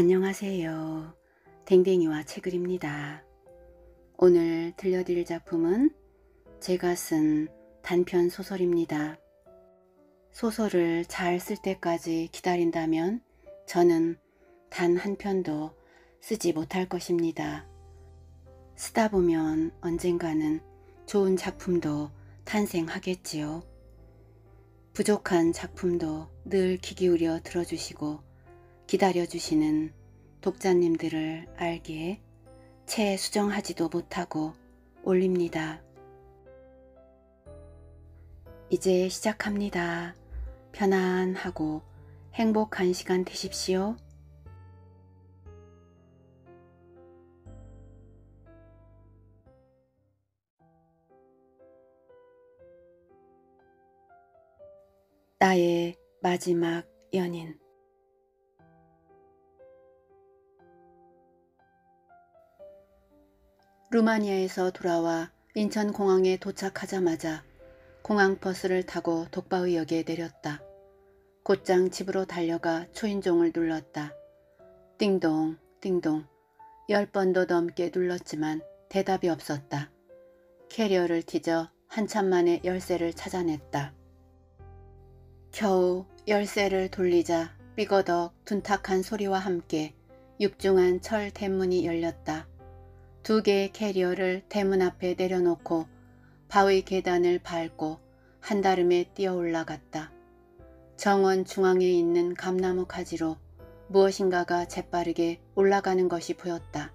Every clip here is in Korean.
안녕하세요. 댕댕이와 책을입니다. 오늘 들려드릴 작품은 제가 쓴 단편 소설입니다. 소설을 잘 쓸 때까지 기다린다면 저는 단 한 편도 쓰지 못할 것입니다. 쓰다 보면 언젠가는 좋은 작품도 탄생하겠지요. 부족한 작품도 늘귀 기울여 들어주시고 기다려주시는 독자님들을 알기에 채 수정하지도 못하고 올립니다. 이제 시작합니다. 편안하고 행복한 시간 되십시오. 나의 마지막 연인 루마니아에서 돌아와 인천공항에 도착하자마자 공항 버스를 타고 독바의역에 내렸다. 곧장 집으로 달려가 초인종을 눌렀다. 띵동 띵동 열 번도 넘게 눌렀지만 대답이 없었다. 캐리어를 뒤져 한참 만에 열쇠를 찾아냈다. 겨우 열쇠를 돌리자 삐거덕 둔탁한 소리와 함께 육중한 철 대문이 열렸다. 두 개의 캐리어를 대문 앞에 내려놓고 바위 계단을 밟고 한다름에 뛰어 올라갔다. 정원 중앙에 있는 감나무 가지로 무엇인가가 재빠르게 올라가는 것이 보였다.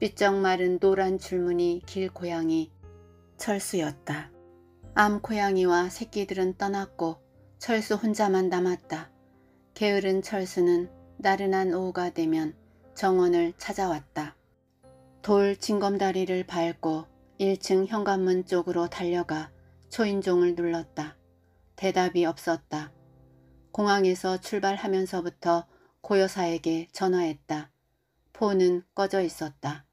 삐쩍 마른 노란 줄무늬 길 고양이 철수였다. 암 고양이와 새끼들은 떠났고 철수 혼자만 남았다. 게으른 철수는 나른한 오후가 되면 정원을 찾아왔다. 돌 징검다리를 밟고 1층 현관문 쪽으로 달려가 초인종을 눌렀다. 대답이 없었다. 공항에서 출발하면서부터 고여사에게 전화했다. 폰은 꺼져 있었다.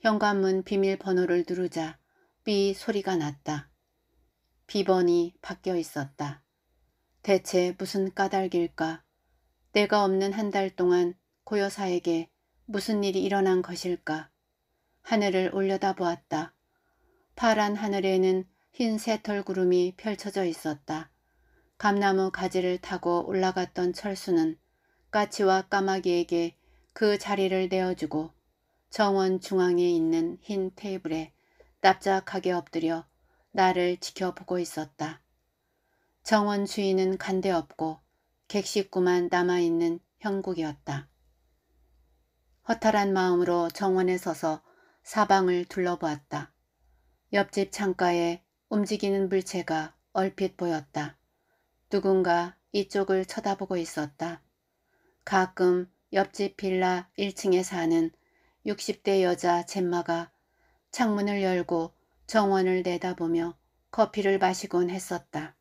현관문 비밀번호를 누르자 삐 소리가 났다. 비번이 바뀌어 있었다. 대체 무슨 까닭일까? 내가 없는 한 달 동안 고여사에게 무슨 일이 일어난 것일까? 하늘을 올려다보았다. 파란 하늘에는 흰 새털 구름이 펼쳐져 있었다. 감나무 가지를 타고 올라갔던 철수는 까치와 까마귀에게 그 자리를 내어주고 정원 중앙에 있는 흰 테이블에 납작하게 엎드려 나를 지켜보고 있었다. 정원 주인은 간대 없고 객식구만 남아있는 형국이었다. 허탈한 마음으로 정원에 서서 사방을 둘러보았다. 옆집 창가에 움직이는 물체가 얼핏 보였다. 누군가 이쪽을 쳐다보고 있었다. 가끔 옆집 빌라 1층에 사는 60대 여자 젬마가 창문을 열고 정원을 내다보며 커피를 마시곤 했었다.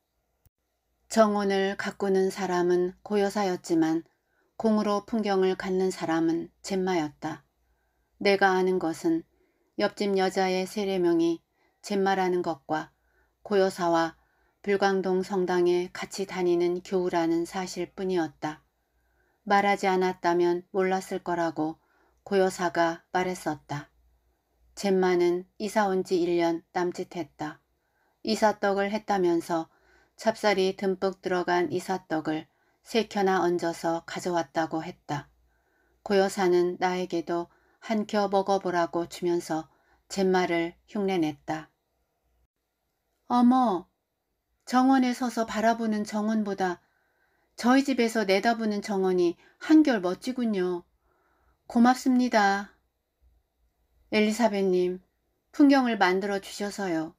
정원을 가꾸는 사람은 고여사였지만 공으로 풍경을 갖는 사람은 젬마였다. 내가 아는 것은 옆집 여자의 세례명이 젠마라는 것과 고여사와 불광동 성당에 같이 다니는 교우라는 사실뿐이었다. 말하지 않았다면 몰랐을 거라고 고여사가 말했었다. 젠마는 이사 온 지 1년 남짓했다. 이사떡을 했다면서 찹쌀이 듬뿍 들어간 이사떡을 세 켜나 얹어서 가져왔다고 했다. 고여사는 나에게도 한켜 먹어보라고 주면서 제마를 흉내냈다. 어머, 정원에 서서 바라보는 정원보다 저희 집에서 내다보는 정원이 한결 멋지군요. 고맙습니다. 엘리사벳님, 풍경을 만들어 주셔서요.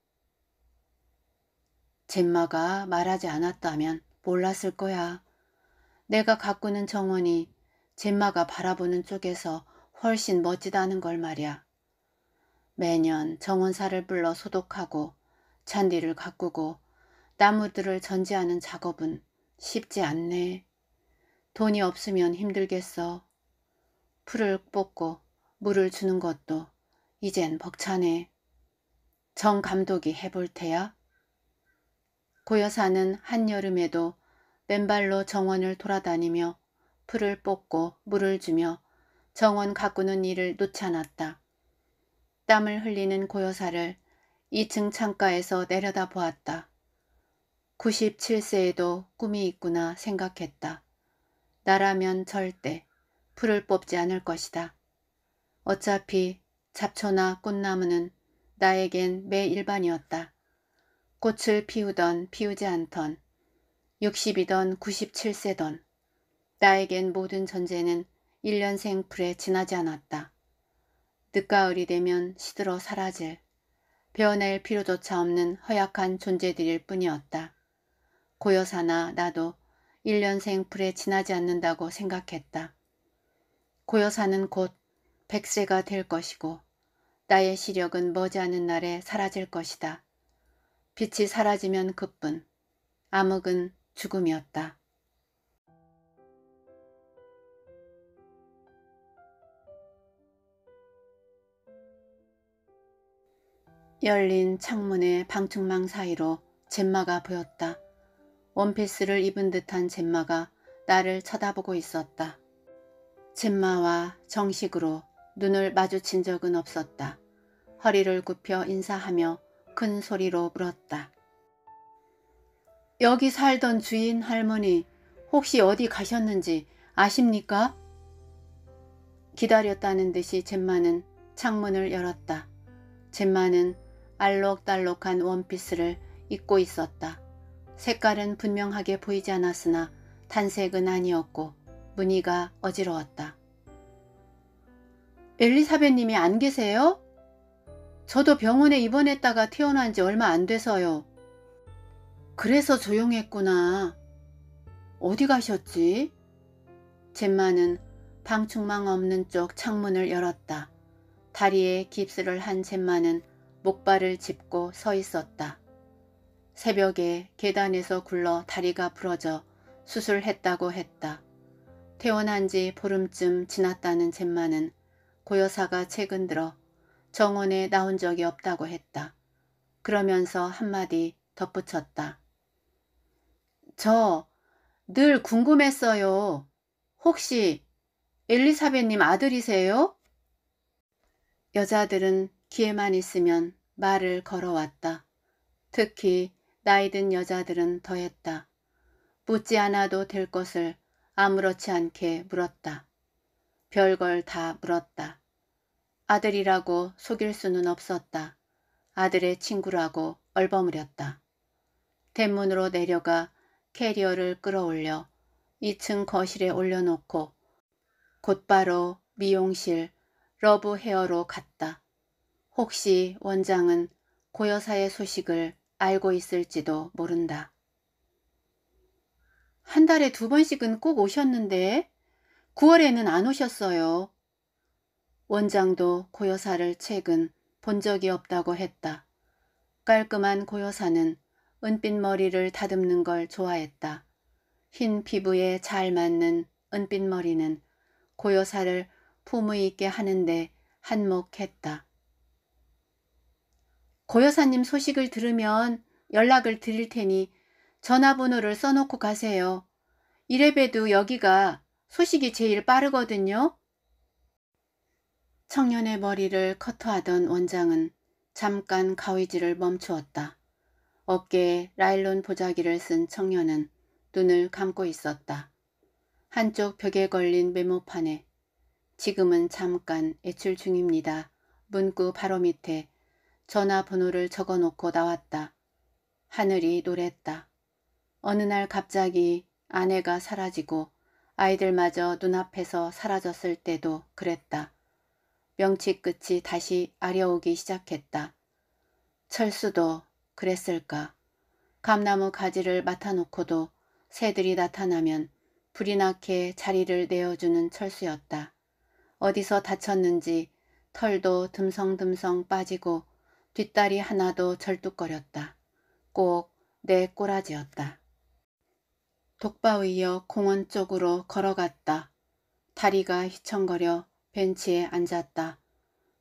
젬마가 말하지 않았다면 몰랐을 거야. 내가 가꾸는 정원이 젬마가 바라보는 쪽에서 훨씬 멋지다는 걸 말이야. 매년 정원사를 불러 소독하고 잔디를 가꾸고 나무들을 전지하는 작업은 쉽지 않네. 돈이 없으면 힘들겠어. 풀을 뽑고 물을 주는 것도 이젠 벅차네. 정 감독이 해볼 테야. 고여사는 한여름에도 맨발로 정원을 돌아다니며 풀을 뽑고 물을 주며 정원 가꾸는 일을 놓지 않았다. 땀을 흘리는 고요사를 2층 창가에서 내려다 보았다. 97세에도 꿈이 있구나 생각했다. 나라면 절대 풀을 뽑지 않을 것이다. 어차피 잡초나 꽃나무는 나에겐 매일반이었다. 꽃을 피우던 피우지 않던 60이던 97세던 나에겐 모든 전제는 1년 생풀에 지나지 않았다. 늦가을이 되면 시들어 사라질, 베어낼 필요조차 없는 허약한 존재들일 뿐이었다. 고여사나 나도 1년 생풀에 지나지 않는다고 생각했다. 고여사는 곧백세가될 것이고 나의 시력은 머지않은 날에 사라질 것이다. 빛이 사라지면 그뿐, 암흑은 죽음이었다. 열린 창문의 방충망 사이로 젬마가 보였다. 원피스를 입은 듯한 젬마가 나를 쳐다보고 있었다. 젬마와 정식으로 눈을 마주친 적은 없었다. 허리를 굽혀 인사하며 큰 소리로 물었다. 여기 살던 주인 할머니 혹시 어디 가셨는지 아십니까? 기다렸다는 듯이 젬마는 창문을 열었다. 젬마는 알록달록한 원피스를 입고 있었다. 색깔은 분명하게 보이지 않았으나 단색은 아니었고 무늬가 어지러웠다. 엘리사벳님이 안 계세요? 저도 병원에 입원했다가 퇴원한 지 얼마 안 돼서요. 그래서 조용했구나. 어디 가셨지? 젬마는 방충망 없는 쪽 창문을 열었다. 다리에 깁스를 한 젬마는 목발을 짚고 서 있었다. 새벽에 계단에서 굴러 다리가 부러져 수술했다고 했다. 퇴원한 지 보름쯤 지났다는 젠마는 고여사가 최근 들어 정원에 나온 적이 없다고 했다. 그러면서 한마디 덧붙였다. 저 늘 궁금했어요. 혹시 엘리사벳님 아들이세요? 여자들은 기회만 있으면 말을 걸어왔다. 특히 나이 든 여자들은 더했다. 묻지 않아도 될 것을 아무렇지 않게 물었다. 별걸 다 물었다. 아들이라고 속일 수는 없었다. 아들의 친구라고 얼버무렸다. 대문으로 내려가 캐리어를 끌어올려 2층 거실에 올려놓고 곧바로 미용실 러브 헤어로 갔다. 혹시 원장은 고여사의 소식을 알고 있을지도 모른다. 한 달에 두 번씩은 꼭 오셨는데 9월에는 안 오셨어요. 원장도 고여사를 최근 본 적이 없다고 했다. 깔끔한 고여사는 은빛 머리를 다듬는 걸 좋아했다. 흰 피부에 잘 맞는 은빛 머리는 고여사를 품위 있게 하는데 한몫했다. 고 여사님 소식을 들으면 연락을 드릴 테니 전화번호를 써놓고 가세요. 이래봬도 여기가 소식이 제일 빠르거든요. 청년의 머리를 커터하던 원장은 잠깐 가위질을 멈추었다. 어깨에 라일론 보자기를 쓴 청년은 눈을 감고 있었다. 한쪽 벽에 걸린 메모판에 지금은 잠깐 애출 중입니다. 문구 바로 밑에 전화번호를 적어놓고 나왔다. 하늘이 노랬다. 어느 날 갑자기 아내가 사라지고 아이들마저 눈앞에서 사라졌을 때도 그랬다. 명치 끝이 다시 아려오기 시작했다. 철수도 그랬을까. 감나무 가지를 맡아놓고도 새들이 나타나면 불이 나게 자리를 내어주는 철수였다. 어디서 다쳤는지 털도 듬성듬성 빠지고 뒷다리 하나도 절뚝거렸다. 꼭 내 꼬라지였다. 독바위여 공원 쪽으로 걸어갔다. 다리가 휘청거려 벤치에 앉았다.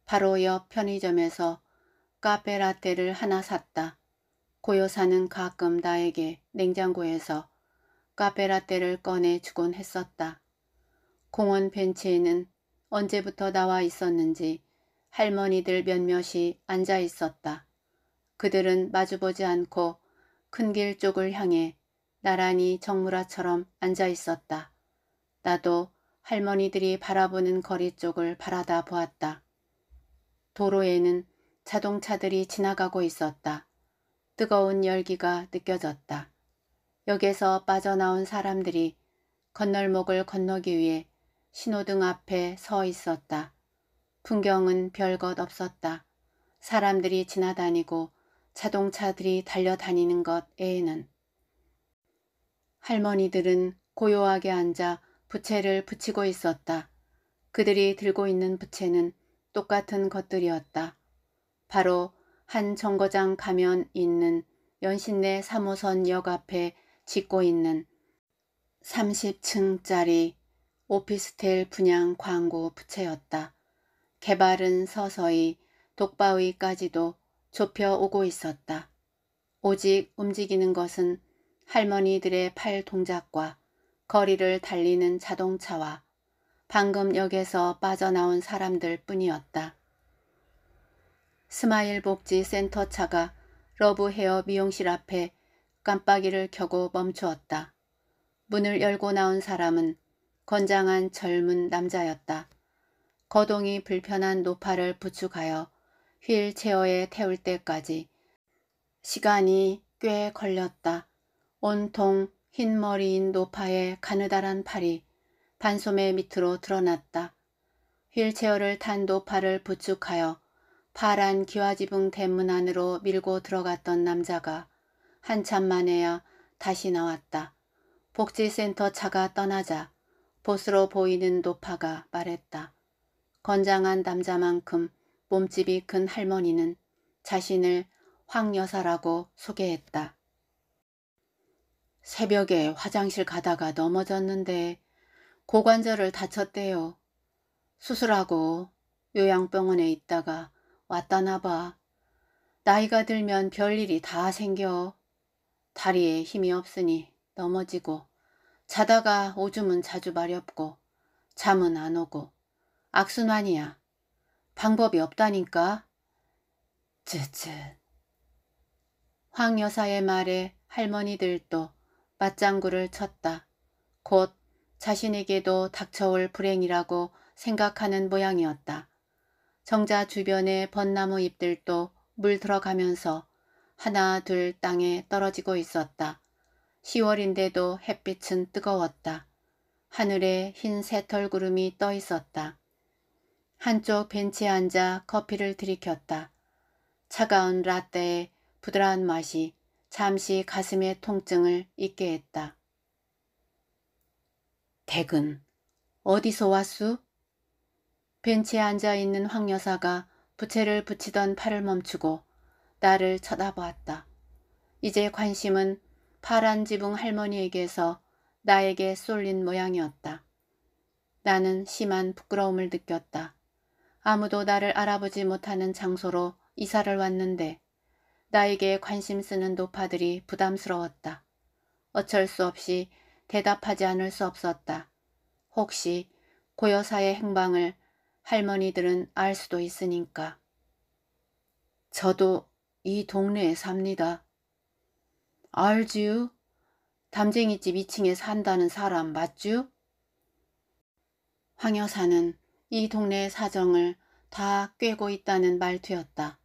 바로 옆 편의점에서 카페라떼를 하나 샀다. 고요사는 가끔 나에게 냉장고에서 카페라떼를 꺼내 주곤 했었다. 공원 벤치에는 언제부터 나와 있었는지 할머니들 몇몇이 앉아 있었다. 그들은 마주보지 않고 큰 길 쪽을 향해 나란히 정무라처럼 앉아 있었다. 나도 할머니들이 바라보는 거리 쪽을 바라다 보았다. 도로에는 자동차들이 지나가고 있었다. 뜨거운 열기가 느껴졌다. 역에서 빠져나온 사람들이 건널목을 건너기 위해 신호등 앞에 서 있었다. 풍경은 별것 없었다. 사람들이 지나다니고 자동차들이 달려다니는 것 외에는 할머니들은 고요하게 앉아 부채를 붙이고 있었다. 그들이 들고 있는 부채는 똑같은 것들이었다. 바로 한 정거장 가면 있는 연신내 3호선 역 앞에 짓고 있는 30층짜리 오피스텔 분양 광고 부채였다. 개발은 서서히 독바위까지도 좁혀 오고 있었다. 오직 움직이는 것은 할머니들의 팔 동작과 거리를 달리는 자동차와 방금 역에서 빠져나온 사람들 뿐이었다. 스마일 복지 센터 차가 러브 헤어 미용실 앞에 깜빡이를 켜고 멈추었다. 문을 열고 나온 사람은 건장한 젊은 남자였다. 거동이 불편한 노파를 부축하여 휠체어에 태울 때까지 시간이 꽤 걸렸다. 온통 흰머리인 노파의 가느다란 팔이 반소매 밑으로 드러났다. 휠체어를 탄 노파를 부축하여 파란 기와지붕 대문 안으로 밀고 들어갔던 남자가 한참 만에야 다시 나왔다. 복지센터 차가 떠나자 보스로 보이는 노파가 말했다. 건장한 남자만큼 몸집이 큰 할머니는 자신을 황여사라고 소개했다. 새벽에 화장실 가다가 넘어졌는데 고관절을 다쳤대요. 수술하고 요양병원에 있다가 왔다나 봐. 나이가 들면 별일이 다 생겨. 다리에 힘이 없으니 넘어지고 자다가 오줌은 자주 마렵고 잠은 안 오고 악순환이야. 방법이 없다니까. 쯧쯧. 황 여사의 말에 할머니들도 맞장구를 쳤다. 곧 자신에게도 닥쳐올 불행이라고 생각하는 모양이었다. 정자 주변의 벚나무 잎들도 물 들어가면서 하나 둘 땅에 떨어지고 있었다. 10월인데도 햇빛은 뜨거웠다. 하늘에 흰 새털 구름이 떠 있었다. 한쪽 벤치에 앉아 커피를 들이켰다. 차가운 라떼의 부드러운 맛이 잠시 가슴의 통증을 잊게 했다. 대근, 어디서 왔수? 벤치에 앉아있는 황 여사가 부채를 붙이던 팔을 멈추고 나를 쳐다보았다. 이제 관심은 파란 지붕 할머니에게서 나에게 쏠린 모양이었다. 나는 심한 부끄러움을 느꼈다. 아무도 나를 알아보지 못하는 장소로 이사를 왔는데 나에게 관심 쓰는 노파들이 부담스러웠다. 어쩔 수 없이 대답하지 않을 수 없었다. 혹시 고여사의 행방을 할머니들은 알 수도 있으니까. 저도 이 동네에 삽니다. 알지요? 담쟁이집 2층에 산다는 사람 맞쥬 황여사는 이 동네의 사정을 다 꿰고 있다는 말투였다.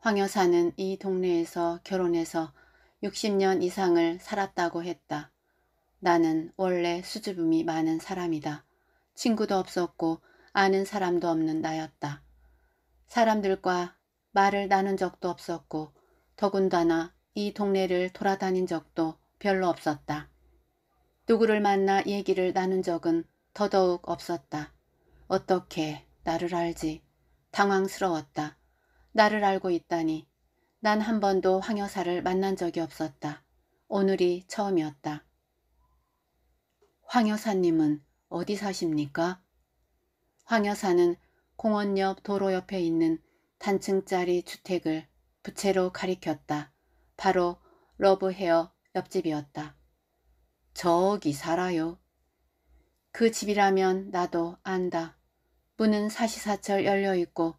황여사는 이 동네에서 결혼해서 60년 이상을 살았다고 했다. 나는 원래 수줍음이 많은 사람이다. 친구도 없었고 아는 사람도 없는 나였다. 사람들과 말을 나눈 적도 없었고 더군다나 이 동네를 돌아다닌 적도 별로 없었다. 누구를 만나 얘기를 나눈 적은 더더욱 없었다. 어떻게 나를 알지? 당황스러웠다. 나를 알고 있다니. 난 한 번도 황 여사를 만난 적이 없었다. 오늘이 처음이었다. 황 여사님은 어디 사십니까? 황 여사는 공원 옆 도로 옆에 있는 단층짜리 주택을 부채로 가리켰다. 바로 러브헤어 옆집이었다. 저기 살아요. 그 집이라면 나도 안다. 문은 사시사철 열려있고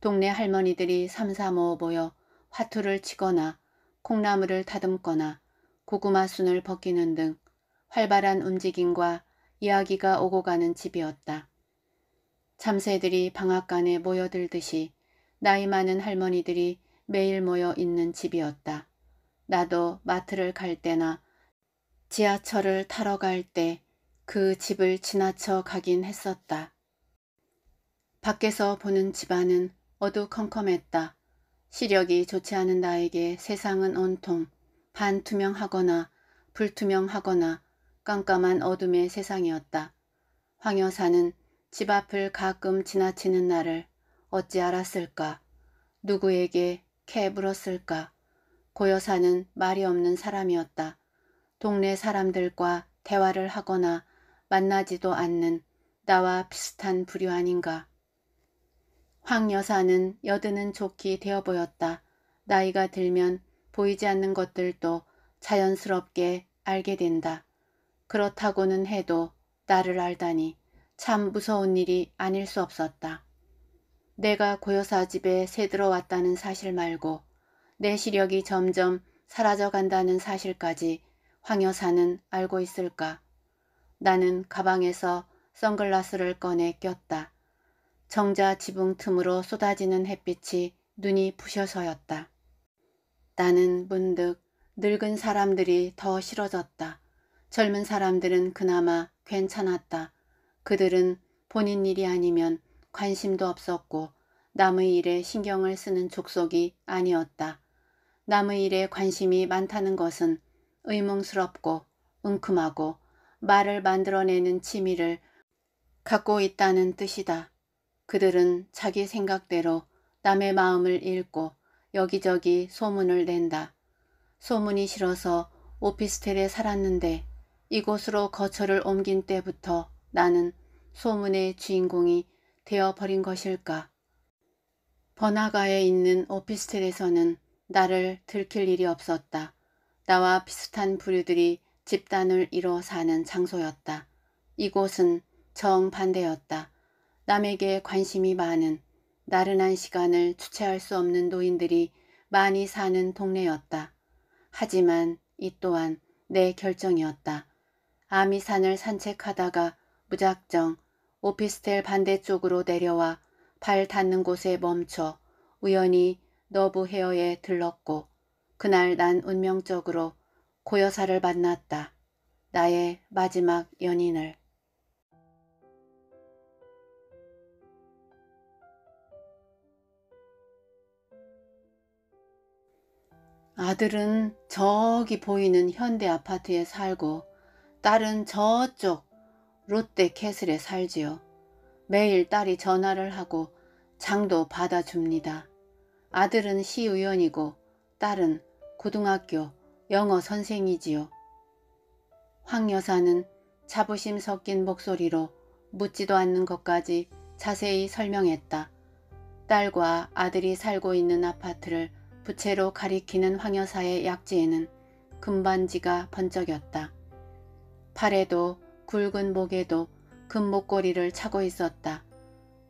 동네 할머니들이 삼삼오오 모여 화투를 치거나 콩나물을 다듬거나 고구마 순을 벗기는 등 활발한 움직임과 이야기가 오고 가는 집이었다. 참새들이 방앗간에 모여들듯이 나이 많은 할머니들이 매일 모여 있는 집이었다. 나도 마트를 갈 때나 지하철을 타러 갈 때 그 집을 지나쳐 가긴 했었다. 밖에서 보는 집안은 어두컴컴했다. 시력이 좋지 않은 나에게 세상은 온통 반투명하거나 불투명하거나 깜깜한 어둠의 세상이었다. 황 여사는 집 앞을 가끔 지나치는 나를 어찌 알았을까? 누구에게 캐불었을까고 여사는 말이 없는 사람이었다. 동네 사람들과 대화를 하거나 만나지도 않는 나와 비슷한 부류 아닌가. 황 여사는 여드는 좋게 되어 보였다. 나이가 들면 보이지 않는 것들도 자연스럽게 알게 된다. 그렇다고는 해도 나를 알다니 참 무서운 일이 아닐 수 없었다. 내가 고여사 집에 새들어 왔다는 사실 말고 내 시력이 점점 사라져 간다는 사실까지 황 여사는 알고 있을까? 나는 가방에서 선글라스를 꺼내 꼈다. 정자 지붕 틈으로 쏟아지는 햇빛이 눈이 부셔서였다. 나는 문득 늙은 사람들이 더 싫어졌다. 젊은 사람들은 그나마 괜찮았다. 그들은 본인 일이 아니면 관심도 없었고 남의 일에 신경을 쓰는 족속이 아니었다. 남의 일에 관심이 많다는 것은 의문스럽고 은큼하고 말을 만들어내는 취미를 갖고 있다는 뜻이다. 그들은 자기 생각대로 남의 마음을 읽고 여기저기 소문을 낸다. 소문이 싫어서 오피스텔에 살았는데 이곳으로 거처를 옮긴 때부터 나는 소문의 주인공이 되어버린 것일까. 번화가에 있는 오피스텔에서는 나를 들킬 일이 없었다. 나와 비슷한 부류들이 집단을 이뤄 사는 장소였다. 이곳은 정반대였다. 남에게 관심이 많은 나른한 시간을 주체할 수 없는 노인들이 많이 사는 동네였다. 하지만 이 또한 내 결정이었다. 아미산을 산책하다가 무작정 오피스텔 반대쪽으로 내려와 발 닿는 곳에 멈춰 우연히 너브 헤어에 들렀고 그날 난 운명적으로 고여사를 만났다. 나의 마지막 연인을. 아들은 저기 보이는 현대 아파트에 살고 딸은 저쪽 롯데 캐슬에 살지요. 매일 딸이 전화를 하고 장도 받아줍니다. 아들은 시의원이고 딸은 고등학교 영어 선생이지요. 황 여사는 자부심 섞인 목소리로 묻지도 않는 것까지 자세히 설명했다. 딸과 아들이 살고 있는 아파트를 부채로 가리키는 황여사의 약지에는 금반지가 번쩍였다. 팔에도 굵은 목에도 금목걸이를 차고 있었다.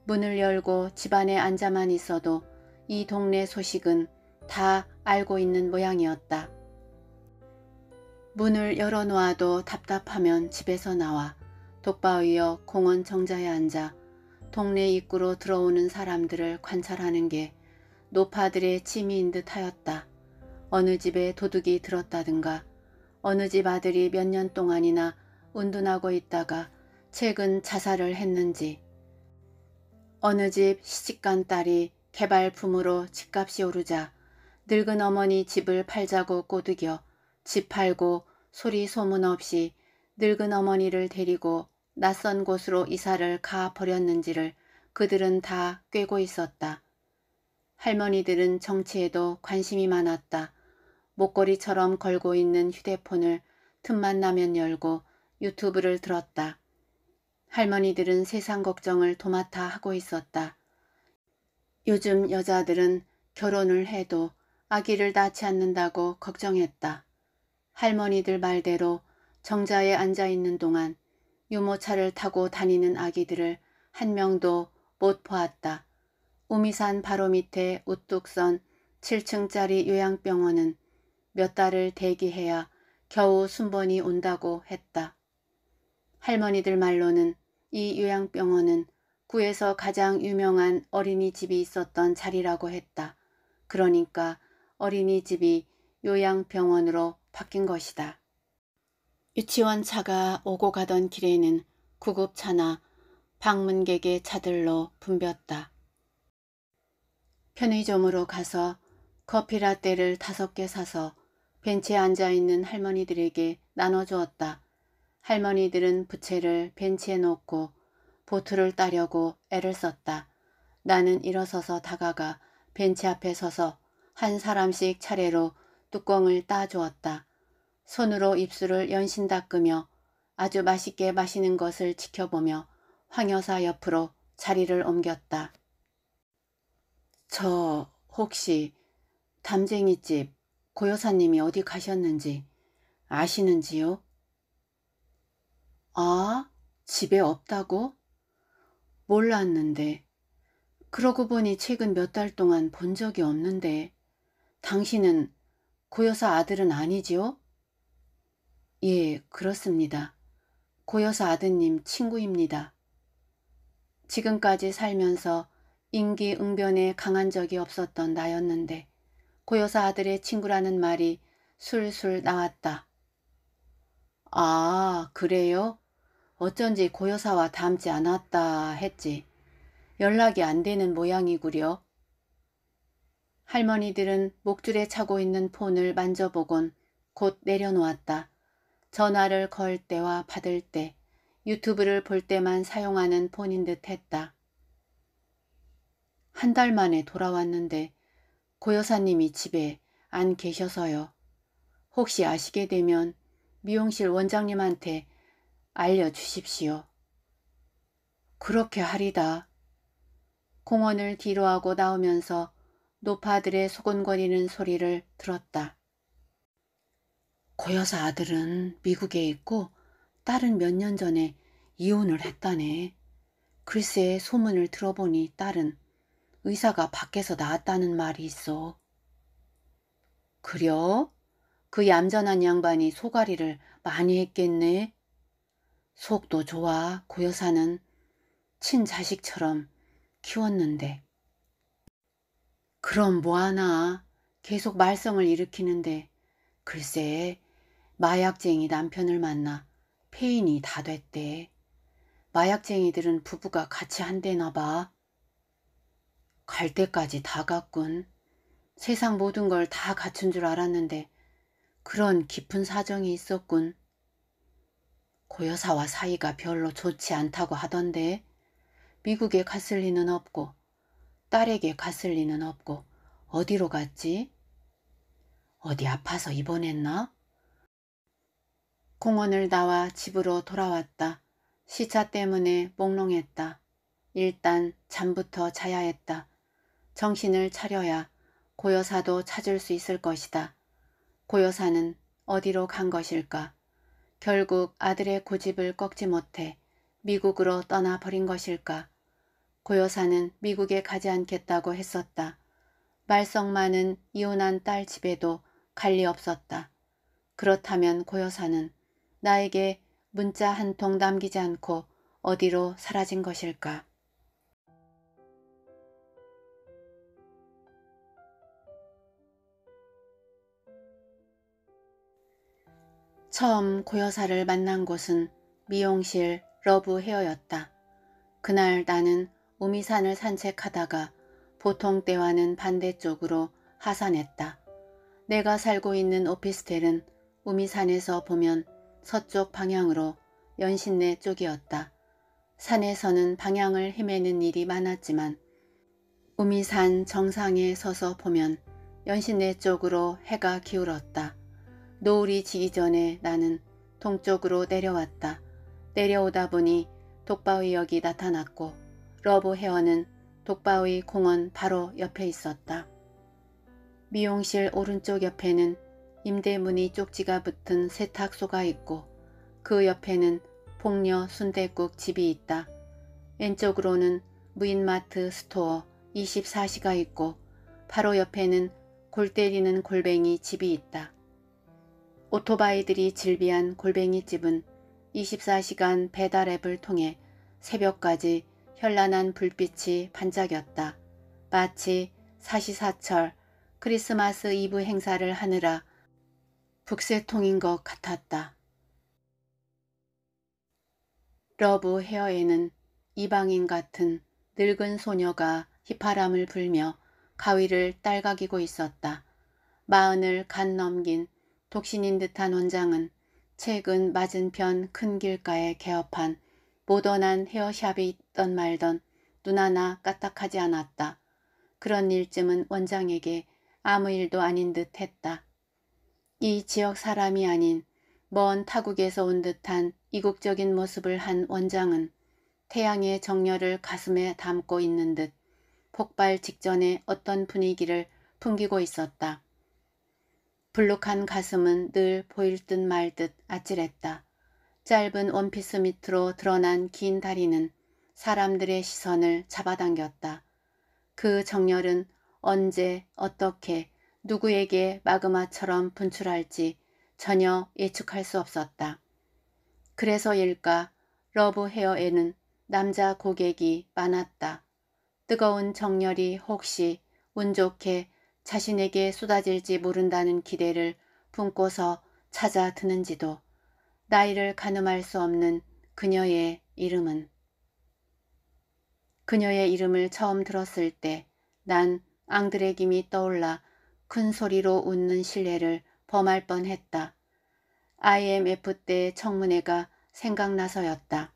문을 열고 집안에 앉아만 있어도 이 동네 소식은 다 알고 있는 모양이었다. 문을 열어놓아도 답답하면 집에서 나와 독바위어 공원 정자에 앉아 동네 입구로 들어오는 사람들을 관찰하는 게 노파들의 침이인 듯 하였다. 어느 집에 도둑이 들었다든가 어느 집 아들이 몇 년 동안이나 운둔하고 있다가 최근 자살을 했는지 어느 집 시집간 딸이 개발품으로 집값이 오르자 늙은 어머니 집을 팔자고 꼬드겨 집 팔고 소리 소문 없이 늙은 어머니를 데리고 낯선 곳으로 이사를 가 버렸는지를 그들은 다 꿰고 있었다. 할머니들은 정치에도 관심이 많았다. 목걸이처럼 걸고 있는 휴대폰을 틈만 나면 열고 유튜브를 들었다. 할머니들은 세상 걱정을 도맡아 하고 있었다. 요즘 여자들은 결혼을 해도 아기를 낳지 않는다고 걱정했다. 할머니들 말대로 정자에 앉아 있는 동안 유모차를 타고 다니는 아기들을 한 명도 못 보았다. 오미산 바로 밑에 우뚝 선 7층짜리 요양병원은 몇 달을 대기해야 겨우 순번이 온다고 했다. 할머니들 말로는 이 요양병원은 구에서 가장 유명한 어린이집이 있었던 자리라고 했다. 그러니까 어린이집이 요양병원으로 바뀐 것이다. 유치원 차가 오고 가던 길에는 구급차나 방문객의 차들로 붐볐다. 편의점으로 가서 커피 라떼를 다섯 개 사서 벤치에 앉아있는 할머니들에게 나눠주었다. 할머니들은 부채를 벤치에 놓고 보트를 따려고 애를 썼다. 나는 일어서서 다가가 벤치 앞에 서서 한 사람씩 차례로 뚜껑을 따주었다. 손으로 입술을 연신 닦으며 아주 맛있게 마시는 것을 지켜보며 황여사 옆으로 자리를 옮겼다. 저 혹시 담쟁이집 고여사님이 어디 가셨는지 아시는지요? 아, 집에 없다고? 몰랐는데. 그러고 보니 최근 몇 달 동안 본 적이 없는데. 당신은 고여사 아들은 아니지요? 예, 그렇습니다. 고여사 아드님 친구입니다. 지금까지 살면서 임기응변에 강한 적이 없었던 나였는데 고여사 아들의 친구라는 말이 술술 나왔다. 아 그래요? 어쩐지 고여사와 닮지 않았다 했지. 연락이 안 되는 모양이구려. 할머니들은 목줄에 차고 있는 폰을 만져보곤 곧 내려놓았다. 전화를 걸 때와 받을 때, 유튜브를 볼 때만 사용하는 폰인 듯 했다. 한달 만에 돌아왔는데 고 여사님이 집에 안 계셔서요. 혹시 아시게 되면 미용실 원장님한테 알려주십시오. 그렇게 하리다. 공원을 뒤로 하고 나오면서 노파들의 소곤거리는 소리를 들었다. 고여사 아들은 미국에 있고 딸은 몇 년 전에 이혼을 했다네. 글쎄 소문을 들어보니 딸은 의사가 밖에서 나왔다는 말이 있어. 그려? 그 얌전한 양반이 소가리를 많이 했겠네. 속도 좋아 고여사는 친자식처럼 키웠는데. 그럼 뭐하나 계속 말썽을 일으키는데 글쎄 마약쟁이 남편을 만나 폐인이 다 됐대. 마약쟁이들은 부부가 같이 한대나 봐. 갈 때까지 다 갔군. 세상 모든 걸 다 갖춘 줄 알았는데 그런 깊은 사정이 있었군. 고여사와 사이가 별로 좋지 않다고 하던데 미국에 갔을 리는 없고 딸에게 갔을 리는 없고 어디로 갔지? 어디 아파서 입원했나? 공원을 나와 집으로 돌아왔다. 시차 때문에 몽롱했다. 일단 잠부터 자야 했다. 정신을 차려야 고여사도 찾을 수 있을 것이다. 고여사는 어디로 간 것일까? 결국 아들의 고집을 꺾지 못해 미국으로 떠나버린 것일까? 고여사는 미국에 가지 않겠다고 했었다. 말썽 많은 이혼한 딸 집에도 갈 리 없었다. 그렇다면 고여사는 나에게 문자 한 통 남기지 않고 어디로 사라진 것일까? 처음 고여사를 만난 곳은 미용실 러브 헤어였다. 그날 나는 우미산을 산책하다가 보통 때와는 반대쪽으로 하산했다. 내가 살고 있는 오피스텔은 우미산에서 보면 서쪽 방향으로 연신내 쪽이었다. 산에서는 방향을 헤매는 일이 많았지만 우미산 정상에 서서 보면 연신내 쪽으로 해가 기울었다. 노을이 지기 전에 나는 동쪽으로 내려왔다. 내려오다 보니 독바위역이 나타났고 러브 헤어는 독바위 공원 바로 옆에 있었다. 미용실 오른쪽 옆에는 임대문이 쪽지가 붙은 세탁소가 있고 그 옆에는 복녀 순대국 집이 있다. 왼쪽으로는 무인마트 스토어 24시가 있고 바로 옆에는 골 때리는 골뱅이 집이 있다. 오토바이들이 질비한 골뱅이집은 24시간 배달 앱을 통해 새벽까지 현란한 불빛이 반짝였다. 마치 사시사철 크리스마스 이브 행사를 하느라 북새통인 것 같았다. 러브 헤어에는 이방인 같은 늙은 소녀가 휘파람을 불며 가위를 딸각이고 있었다. 마흔을 갓 넘긴 독신인 듯한 원장은 최근 맞은편 큰 길가에 개업한 모던한 헤어샵이 있던 말던 눈 하나 까딱하지 않았다. 그런 일쯤은 원장에게 아무 일도 아닌 듯 했다. 이 지역 사람이 아닌 먼 타국에서 온 듯한 이국적인 모습을 한 원장은 태양의 정열을 가슴에 담고 있는 듯 폭발 직전에 어떤 분위기를 풍기고 있었다. 불룩한 가슴은 늘 보일 듯 말듯 듯 아찔했다. 짧은 원피스 밑으로 드러난 긴 다리는 사람들의 시선을 잡아당겼다. 그 정열은 언제 어떻게 누구에게 마그마처럼 분출할지 전혀 예측할 수 없었다. 그래서일까 러브 헤어에는 남자 고객이 많았다. 뜨거운 정열이 혹시 운 좋게 자신에게 쏟아질지 모른다는 기대를 품고서 찾아 드는지도 나이를 가늠할 수 없는 그녀의 이름은 그녀의 이름을 처음 들었을 때 난 앙드레 김이 떠올라 큰 소리로 웃는 실례를 범할 뻔했다. IMF 때 청문회가 생각나서였다.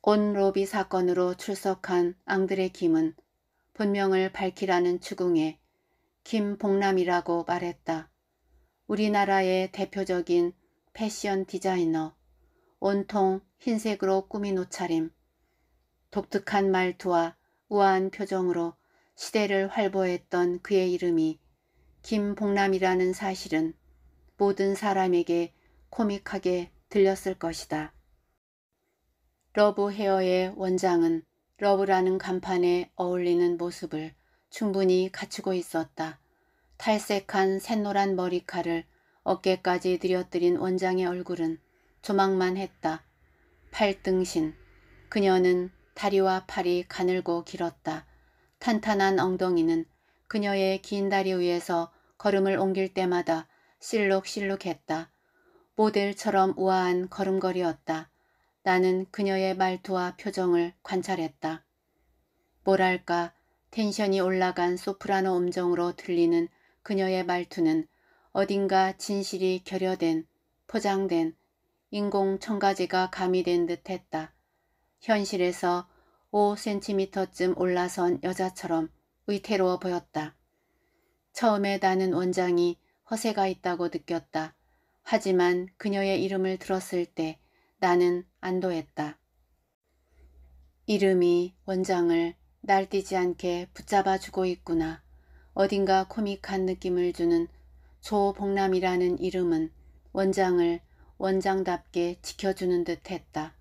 온 로비 사건으로 출석한 앙드레 김은 본명을 밝히라는 추궁에 김봉남이라고 말했다. 우리나라의 대표적인 패션 디자이너. 온통 흰색으로 꾸민 옷차림. 독특한 말투와 우아한 표정으로 시대를 활보했던 그의 이름이 김봉남이라는 사실은 모든 사람에게 코믹하게 들렸을 것이다. 러브 헤어의 원장은 러브라는 간판에 어울리는 모습을 충분히 갖추고 있었다. 탈색한 샛노란 머리칼을 어깨까지 들여뜨린 원장의 얼굴은 조망만 했다. 팔등신. 그녀는 다리와 팔이 가늘고 길었다. 탄탄한 엉덩이는 그녀의 긴 다리 위에서 걸음을 옮길 때마다 실룩실룩했다. 모델처럼 우아한 걸음걸이였다. 나는 그녀의 말투와 표정을 관찰했다. 뭐랄까 텐션이 올라간 소프라노 음정으로 들리는 그녀의 말투는 어딘가 진실이 결여된, 포장된, 인공 청가지가 가미된 듯 했다. 현실에서 5cm쯤 올라선 여자처럼 의태로워 보였다. 처음에 나는 원장이 허세가 있다고 느꼈다. 하지만 그녀의 이름을 들었을 때 나는 안도했다. 이름이 원장을 날뛰지 않게 붙잡아 주고 있구나. 어딘가 코믹한 느낌을 주는 조복남이라는 이름은 원장을 원장답게 지켜주는 듯 했다.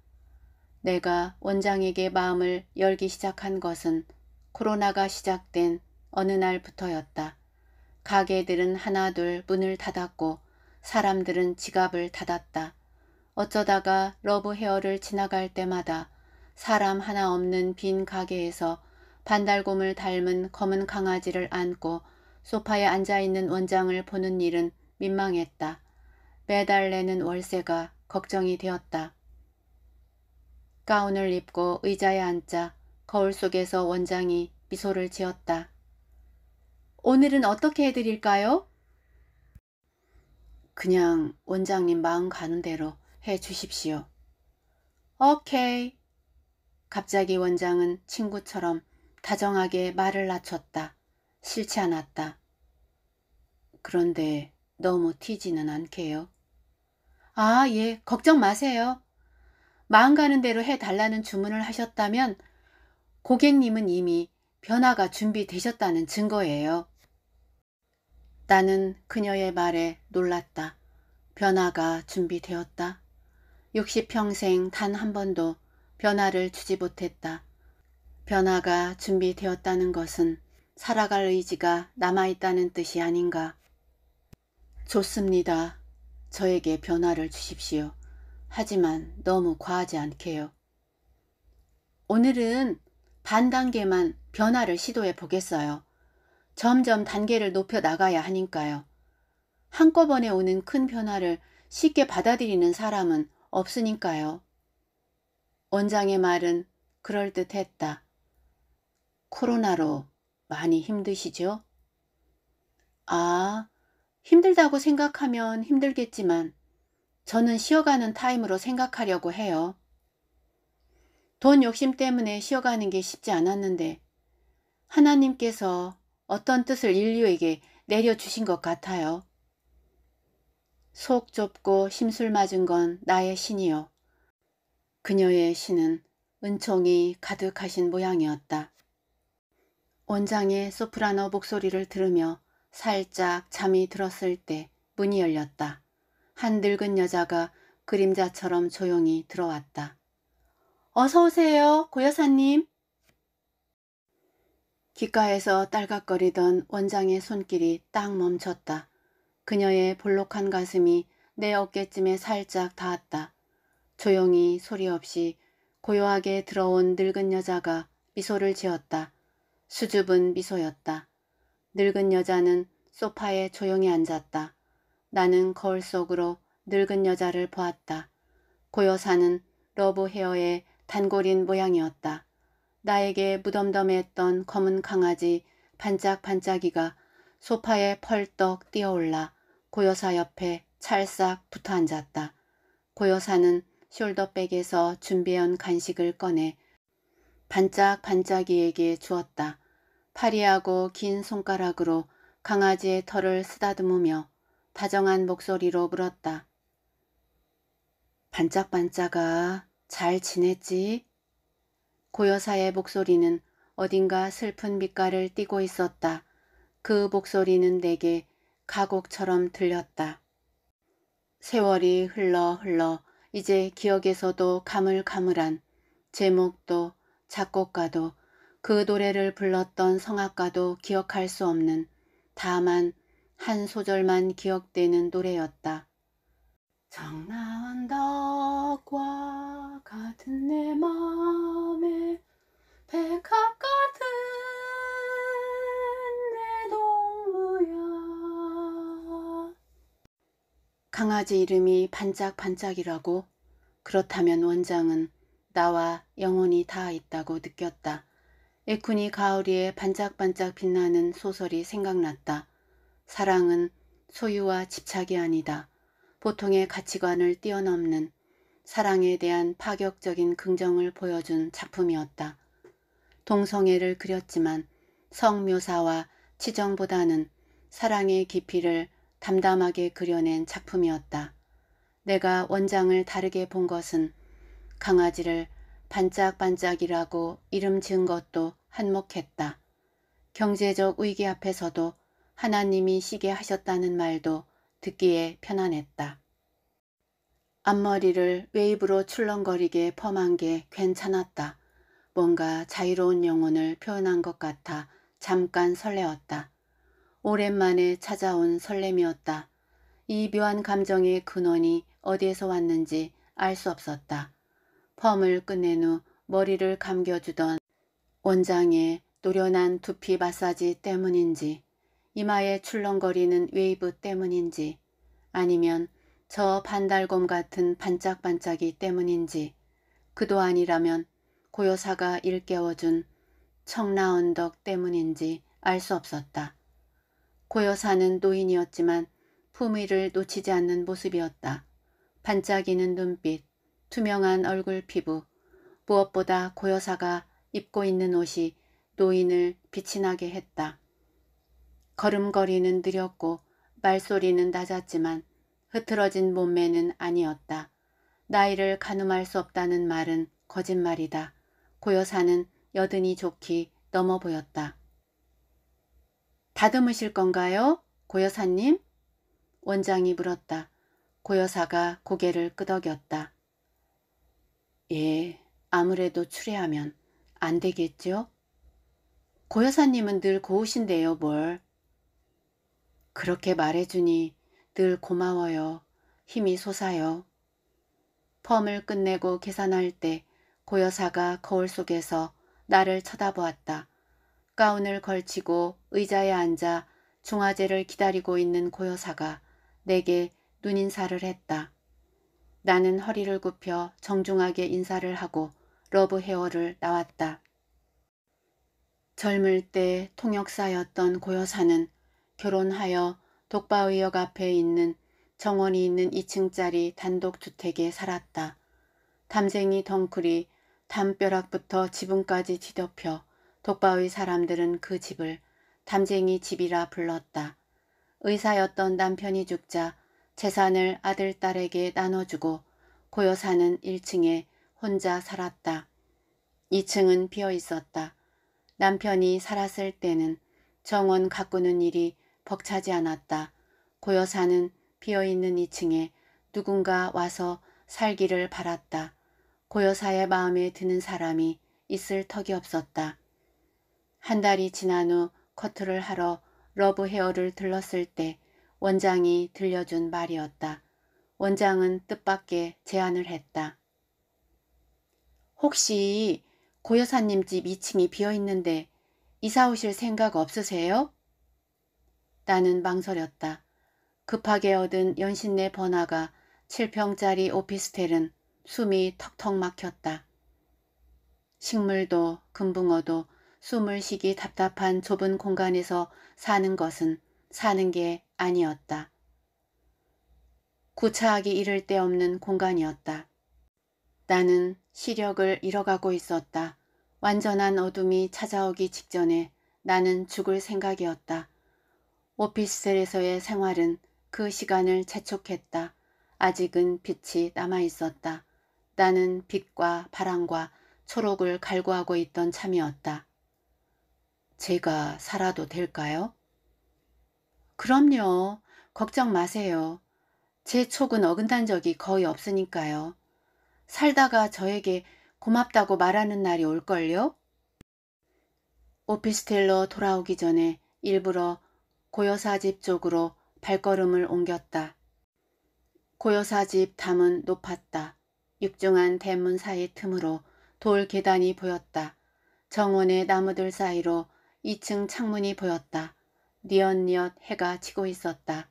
내가 원장에게 마음을 열기 시작한 것은 코로나가 시작된 어느 날부터였다. 가게들은 하나둘 문을 닫았고 사람들은 지갑을 닫았다. 어쩌다가 러브 헤어를 지나갈 때마다 사람 하나 없는 빈 가게에서 반달곰을 닮은 검은 강아지를 안고 소파에 앉아있는 원장을 보는 일은 민망했다. 매달 내는 월세가 걱정이 되었다. 가운을 입고 의자에 앉자 거울 속에서 원장이 미소를 지었다. 오늘은 어떻게 해드릴까요? 그냥 원장님 마음 가는 대로 해 주십시오. 오케이. 갑자기 원장은 친구처럼 다정하게 말을 낮췄다. 싫지 않았다. 그런데 너무 튀지는 않게요. 아, 예, 걱정 마세요. 마음 가는 대로 해달라는 주문을 하셨다면 고객님은 이미 변화가 준비되셨다는 증거예요. 나는 그녀의 말에 놀랐다. 변화가 준비되었다. 60평생 단 한 번도 변화를 주지 못했다. 변화가 준비되었다는 것은 살아갈 의지가 남아있다는 뜻이 아닌가. 좋습니다. 저에게 변화를 주십시오. 하지만 너무 과하지 않게요. 오늘은 반 단계만 변화를 시도해 보겠어요. 점점 단계를 높여 나가야 하니까요. 한꺼번에 오는 큰 변화를 쉽게 받아들이는 사람은 없으니까요. 원장의 말은 그럴듯했다. 코로나로 많이 힘드시죠? 아, 힘들다고 생각하면 힘들겠지만 저는 쉬어가는 타임으로 생각하려고 해요. 돈 욕심 때문에 쉬어가는 게 쉽지 않았는데 하나님께서 어떤 뜻을 인류에게 내려주신 것 같아요. 속 좁고 심술 맞은 건 나의 신이요. 그녀의 신은 은총이 가득하신 모양이었다. 원장의 소프라노 목소리를 들으며 살짝 잠이 들었을 때 문이 열렸다. 한 늙은 여자가 그림자처럼 조용히 들어왔다. 어서 오세요, 고여사님. 귓가에서 딸깍거리던 원장의 손길이 딱 멈췄다. 그녀의 볼록한 가슴이 내 어깨쯤에 살짝 닿았다. 조용히 소리 없이 고요하게 들어온 늙은 여자가 미소를 지었다. 수줍은 미소였다. 늙은 여자는 소파에 조용히 앉았다. 나는 거울 속으로 늙은 여자를 보았다. 고여사는 러브 헤어의 단골인 모양이었다. 나에게 무덤덤했던 검은 강아지 반짝반짝이가 소파에 펄떡 뛰어올라 고여사 옆에 찰싹 붙어 앉았다. 고여사는 숄더백에서 준비해온 간식을 꺼내 반짝반짝이에게 주었다. 파리하고 긴 손가락으로 강아지의 털을 쓰다듬으며 다정한 목소리로 물었다. 반짝반짝아, 잘 지냈지? 고여사의 목소리는 어딘가 슬픈 빛깔을 띠고 있었다. 그 목소리는 내게 가곡처럼 들렸다. 세월이 흘러 흘러 이제 기억에서도 가물가물한 제목도 작곡가도 그 노래를 불렀던 성악가도 기억할 수 없는 다만 한 소절만 기억되는 노래였다. 정나덕과 같은 내 마음에 백합 같은 내 동무야 강아지 이름이 반짝반짝이라고? 그렇다면 원장은 나와 영혼이 다 있다고 느꼈다. 에쿤이 가오리의 반짝반짝 빛나는 소설이 생각났다. 사랑은 소유와 집착이 아니다. 보통의 가치관을 뛰어넘는 사랑에 대한 파격적인 긍정을 보여준 작품이었다. 동성애를 그렸지만 성묘사와 치정보다는 사랑의 깊이를 담담하게 그려낸 작품이었다. 내가 원장을 다르게 본 것은 강아지를 반짝반짝이라고 이름 지은 것도 한몫했다. 경제적 위기 앞에서도 하나님이 쉬게 하셨다는 말도 듣기에 편안했다. 앞머리를 웨이브로 출렁거리게 펌한 게 괜찮았다. 뭔가 자유로운 영혼을 표현한 것 같아 잠깐 설레었다. 오랜만에 찾아온 설렘이었다. 이 묘한 감정의 근원이 어디에서 왔는지 알 수 없었다. 펌을 끝낸 후 머리를 감겨주던 원장의 노련한 두피 마사지 때문인지 이마에 출렁거리는 웨이브 때문인지 아니면 저 반달곰 같은 반짝반짝이 때문인지 그도 아니라면 고여사가 일깨워준 청라언덕 때문인지 알 수 없었다. 고여사는 노인이었지만 품위를 놓치지 않는 모습이었다. 반짝이는 눈빛, 투명한 얼굴 피부, 무엇보다 고여사가 입고 있는 옷이 노인을 빛이 나게 했다. 걸음걸이는 느렸고 말소리는 낮았지만 흐트러진 몸매는 아니었다. 나이를 가늠할 수 없다는 말은 거짓말이다. 고여사는 여든이 좋기 넘어 보였다. 다듬으실 건가요? 고여사님? 원장이 물었다. 고여사가 고개를 끄덕였다. 예, 아무래도 출애하면 안 되겠죠? 고 여사님은 늘 고우신데요, 뭘. 그렇게 말해주니 늘 고마워요. 힘이 솟아요. 펌을 끝내고 계산할 때 고여사가 거울 속에서 나를 쳐다보았다. 가운을 걸치고 의자에 앉아 중화제를 기다리고 있는 고여사가 내게 눈인사를 했다. 나는 허리를 굽혀 정중하게 인사를 하고 러브 헤어를 나왔다. 젊을 때 통역사였던 고여사는 결혼하여 독바위역 앞에 있는 정원이 있는 2층짜리 단독주택에 살았다. 담쟁이 덩클이 담벼락부터 지붕까지 뒤덮여 독바위 사람들은 그 집을 담쟁이 집이라 불렀다. 의사였던 남편이 죽자 재산을 아들, 딸에게 나눠주고 고여 사는 1층에 혼자 살았다. 2층은 비어 있었다. 남편이 살았을 때는 정원 가꾸는 일이 벅차지 않았다. 고여 사는 비어있는 2층에 누군가 와서 살기를 바랐다. 고여사의 마음에 드는 사람이 있을 턱이 없었다. 한 달이 지난 후 커트를 하러 러브 헤어를 들렀을 때 원장이 들려준 말이었다. 원장은 뜻밖의 제안을 했다. 혹시 고 여사님 집 2층이 비어있는데 이사 오실 생각 없으세요? 나는 망설였다. 급하게 얻은 연신내 번화가 7평짜리 오피스텔은 숨이 턱턱 막혔다. 식물도 금붕어도 숨을 쉬기 답답한 좁은 공간에서 사는 것은 사는 게 아니었다. 구차하기 이를 데 없는 공간이었다. 나는 시력을 잃어가고 있었다. 완전한 어둠이 찾아오기 직전에 나는 죽을 생각이었다. 오피스텔에서의 생활은 그 시간을 재촉했다. 아직은 빛이 남아있었다. 나는 빛과 바람과 초록을 갈구하고 있던 참이었다. 제가 살아도 될까요? 그럼요. 걱정 마세요. 제 촉은 어긋난 적이 거의 없으니까요. 살다가 저에게 고맙다고 말하는 날이 올걸요? 오피스텔로 돌아오기 전에 일부러 고여사 집 쪽으로 발걸음을 옮겼다. 고여사 집 담은 높았다. 육중한 대문 사이 틈으로 돌 계단이 보였다. 정원의 나무들 사이로 2층 창문이 보였다. 니엿니엿 해가 지고 있었다.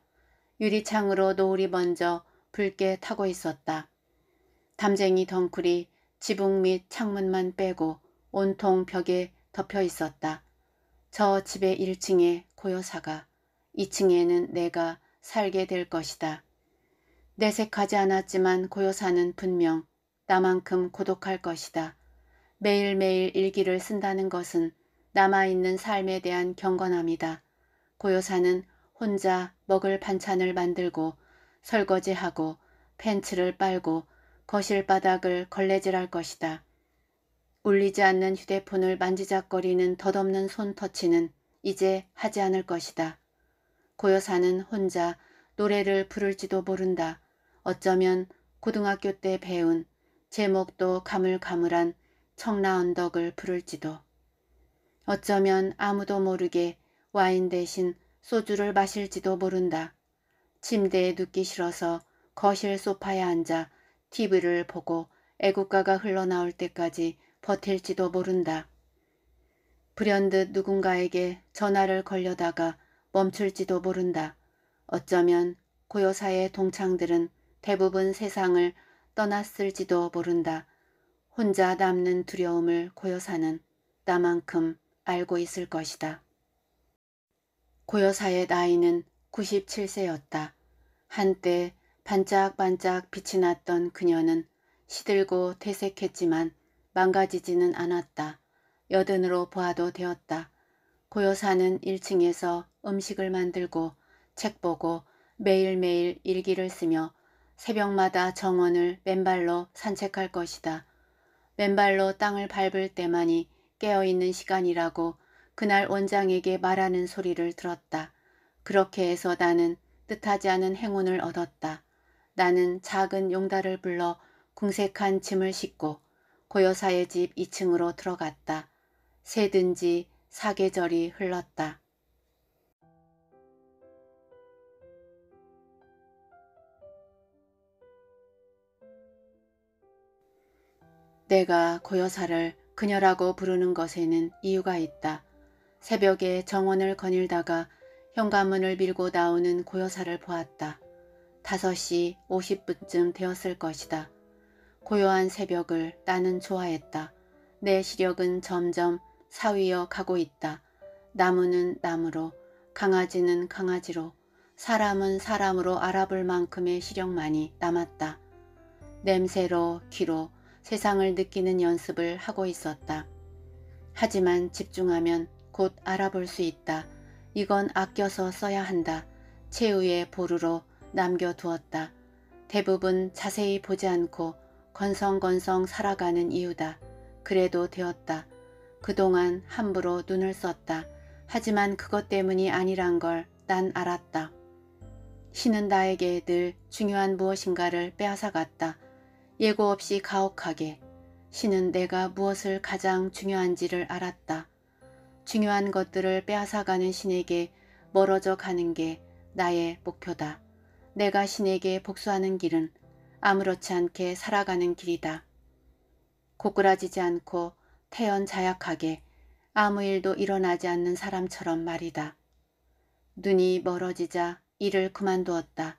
유리창으로 노을이 먼저 붉게 타고 있었다. 담쟁이 덩쿨이 지붕 및 창문만 빼고 온통 벽에 덮여 있었다. 저 집의 1층에 고요사가 2층에는 내가 살게 될 것이다. 내색하지 않았지만 고요사는 분명 나만큼 고독할 것이다. 매일매일 일기를 쓴다는 것은 남아있는 삶에 대한 경건함이다. 고요사는 혼자 먹을 반찬을 만들고 설거지하고 팬츠를 빨고 거실 바닥을 걸레질할 것이다. 울리지 않는 휴대폰을 만지작거리는 덧없는 손터치는 이제 하지 않을 것이다. 고여사는 혼자 노래를 부를지도 모른다. 어쩌면 고등학교 때 배운 제목도 가물가물한 청라 언덕을 부를지도. 어쩌면 아무도 모르게 와인 대신 소주를 마실지도 모른다. 침대에 눕기 싫어서 거실 소파에 앉아 TV를 보고 애국가가 흘러나올 때까지 버틸지도 모른다. 불현듯 누군가에게 전화를 걸려다가 멈출지도 모른다. 어쩌면 고요사의 동창들은 대부분 세상을 떠났을지도 모른다. 혼자 남는 두려움을 고요사는 나만큼 알고 있을 것이다. 고여사의 나이는 97세였다. 한때 반짝반짝 빛이 났던 그녀는 시들고 퇴색했지만 망가지지는 않았다. 여든으로 보아도 되었다. 고여사는 1층에서 음식을 만들고 책 보고 매일매일 일기를 쓰며 새벽마다 정원을 맨발로 산책할 것이다. 맨발로 땅을 밟을 때만이 깨어있는 시간이라고 그날 원장에게 말하는 소리를 들었다. 그렇게 해서 나는 뜻하지 않은 행운을 얻었다. 나는 작은 용달을 불러 궁색한 짐을 싣고 고여사의 집 2층으로 들어갔다. 새든지 사계절이 흘렀다. 내가 고여사를 그녀라고 부르는 것에는 이유가 있다. 새벽에 정원을 거닐다가 현관문을 밀고 나오는 고여사를 보았다. 5시 50분쯤 되었을 것이다. 고요한 새벽을 나는 좋아했다. 내 시력은 점점 사위어 가고 있다. 나무는 나무로, 강아지는 강아지로, 사람은 사람으로 알아볼 만큼의 시력만이 남았다. 냄새로, 귀로 세상을 느끼는 연습을 하고 있었다. 하지만 집중하면 곧 알아볼 수 있다. 이건 아껴서 써야 한다. 최후의 보루로 남겨두었다. 대부분 자세히 보지 않고 건성건성 살아가는 이유다. 그래도 되었다. 그동안 함부로 눈을 썼다. 하지만 그것 때문이 아니란 걸 난 알았다. 신은 나에게 늘 중요한 무엇인가를 빼앗아갔다. 예고 없이 가혹하게. 신은 내가 무엇을 가장 중요한지를 알았다. 중요한 것들을 빼앗아가는 신에게 멀어져 가는 게 나의 목표다. 내가 신에게 복수하는 길은 아무렇지 않게 살아가는 길이다. 고꾸라지지 않고 태연자약하게 아무 일도 일어나지 않는 사람처럼 말이다. 눈이 멀어지자 일을 그만두었다.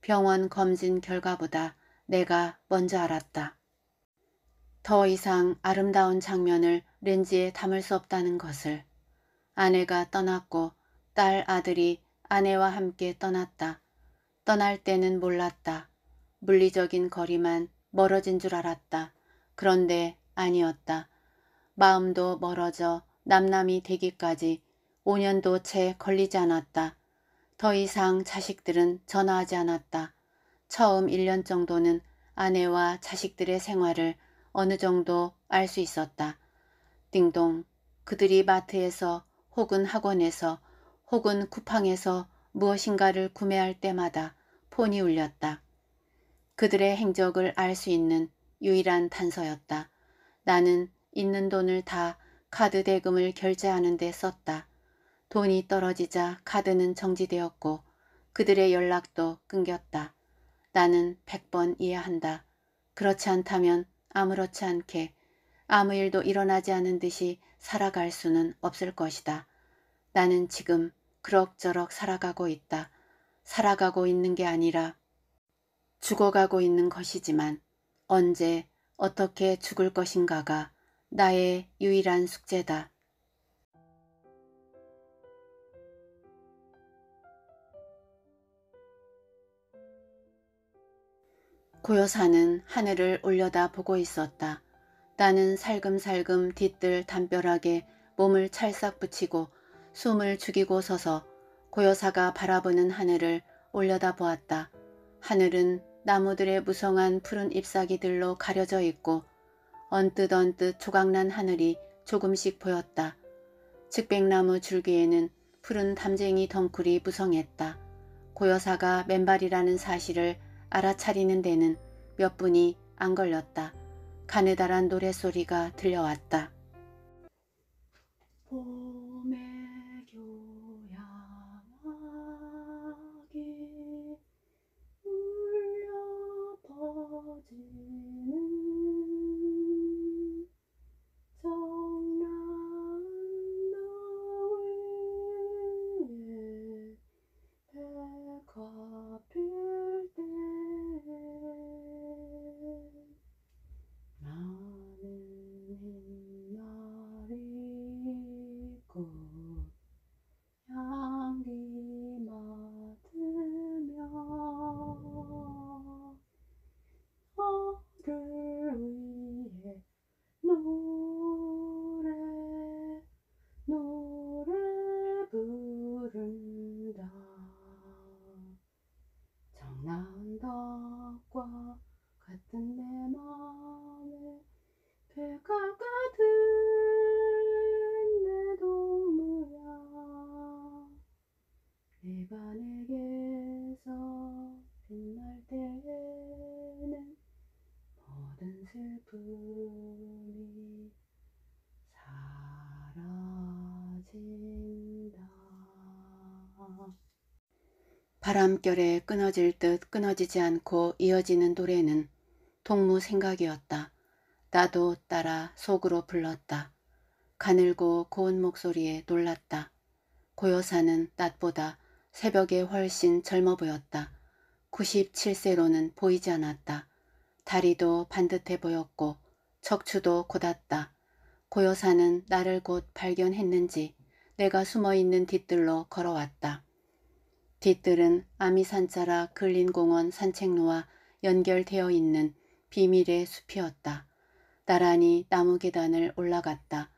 병원 검진 결과보다 내가 먼저 알았다. 더 이상 아름다운 장면을 렌즈에 담을 수 없다는 것을. 아내가 떠났고 딸 아들이 아내와 함께 떠났다. 떠날 때는 몰랐다. 물리적인 거리만 멀어진 줄 알았다. 그런데 아니었다. 마음도 멀어져 남남이 되기까지 5년도 채 걸리지 않았다. 더 이상 자식들은 전화하지 않았다. 처음 1년 정도는 아내와 자식들의 생활을 어느 정도 알 수 있었다. 띵동 그들이 마트에서 혹은 학원에서 혹은 쿠팡에서 무엇인가를 구매할 때마다 폰이 울렸다. 그들의 행적을 알 수 있는 유일한 단서였다. 나는 있는 돈을 다 카드 대금을 결제하는 데 썼다. 돈이 떨어지자 카드는 정지되었고 그들의 연락도 끊겼다. 나는 백 번 이해한다. 그렇지 않다면 아무렇지 않게 아무 일도 일어나지 않은 듯이 살아갈 수는 없을 것이다. 나는 지금 그럭저럭 살아가고 있다. 살아가고 있는 게 아니라 죽어가고 있는 것이지만 언제 어떻게 죽을 것인가가 나의 유일한 숙제다. 고요사는 하늘을 올려다 보고 있었다. 나는 살금살금 뒤뜰 담벼락에 몸을 찰싹 붙이고 숨을 죽이고 서서 고여사가 바라보는 하늘을 올려다 보았다. 하늘은 나무들의 무성한 푸른 잎사귀들로 가려져 있고 언뜻 언뜻 조각난 하늘이 조금씩 보였다. 즉백나무 줄기에는 푸른 담쟁이 덩굴이 무성했다. 고여사가 맨발이라는 사실을 알아차리는 데는 몇 분이 안 걸렸다. 가느다란 노래소리가 들려왔다. 봄의 한결에 끊어질 듯 끊어지지 않고 이어지는 노래는 동무 생각이었다. 나도 따라 속으로 불렀다. 가늘고 고운 목소리에 놀랐다. 고여사는 낮보다 새벽에 훨씬 젊어 보였다. 97세로는 보이지 않았다. 다리도 반듯해 보였고 척추도 곧았다. 고여사는 나를 곧 발견했는지 내가 숨어있는 뒤뜰로 걸어왔다. 뒷뜰은 아미산자라 근린공원 산책로와 연결되어 있는 비밀의 숲이었다. 나란히 나무 계단을 올라갔다.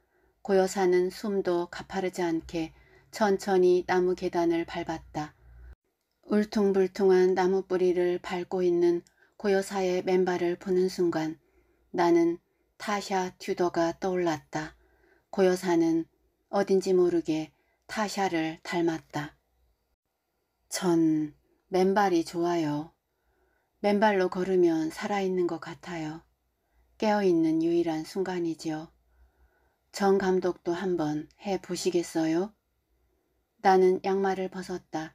고요사는 숨도 가파르지 않게 천천히 나무 계단을 밟았다. 울퉁불퉁한 나무 뿌리를 밟고 있는 고요사의 맨발을 보는 순간 나는 타샤 튜더가 떠올랐다. 고요사는 어딘지 모르게 타샤를 닮았다. 전 맨발이 좋아요. 맨발로 걸으면 살아있는 것 같아요. 깨어있는 유일한 순간이지요. 정 감독도 한번 해보시겠어요? 나는 양말을 벗었다.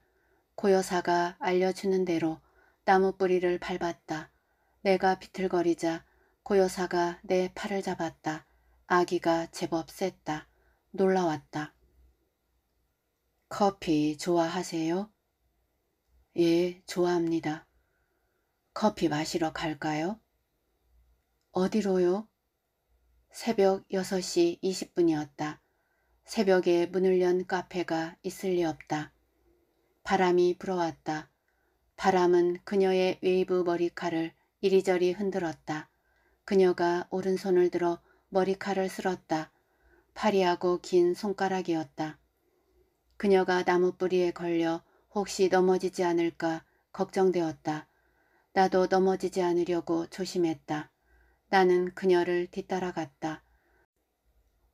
고여사가 알려주는 대로 나무 뿌리를 밟았다. 내가 비틀거리자 고여사가 내 팔을 잡았다. 아기가 제법 셌다. 놀라웠다. 커피 좋아하세요? 예, 좋아합니다. 커피 마시러 갈까요? 어디로요? 새벽 6시 20분이었다. 새벽에 문을 연 카페가 있을 리 없다. 바람이 불어왔다. 바람은 그녀의 웨이브 머리카락을 이리저리 흔들었다. 그녀가 오른손을 들어 머리카락을 쓸었다. 파리하고 긴 손가락이었다. 그녀가 나무 뿌리에 걸려 혹시 넘어지지 않을까 걱정되었다. 나도 넘어지지 않으려고 조심했다. 나는 그녀를 뒤따라갔다.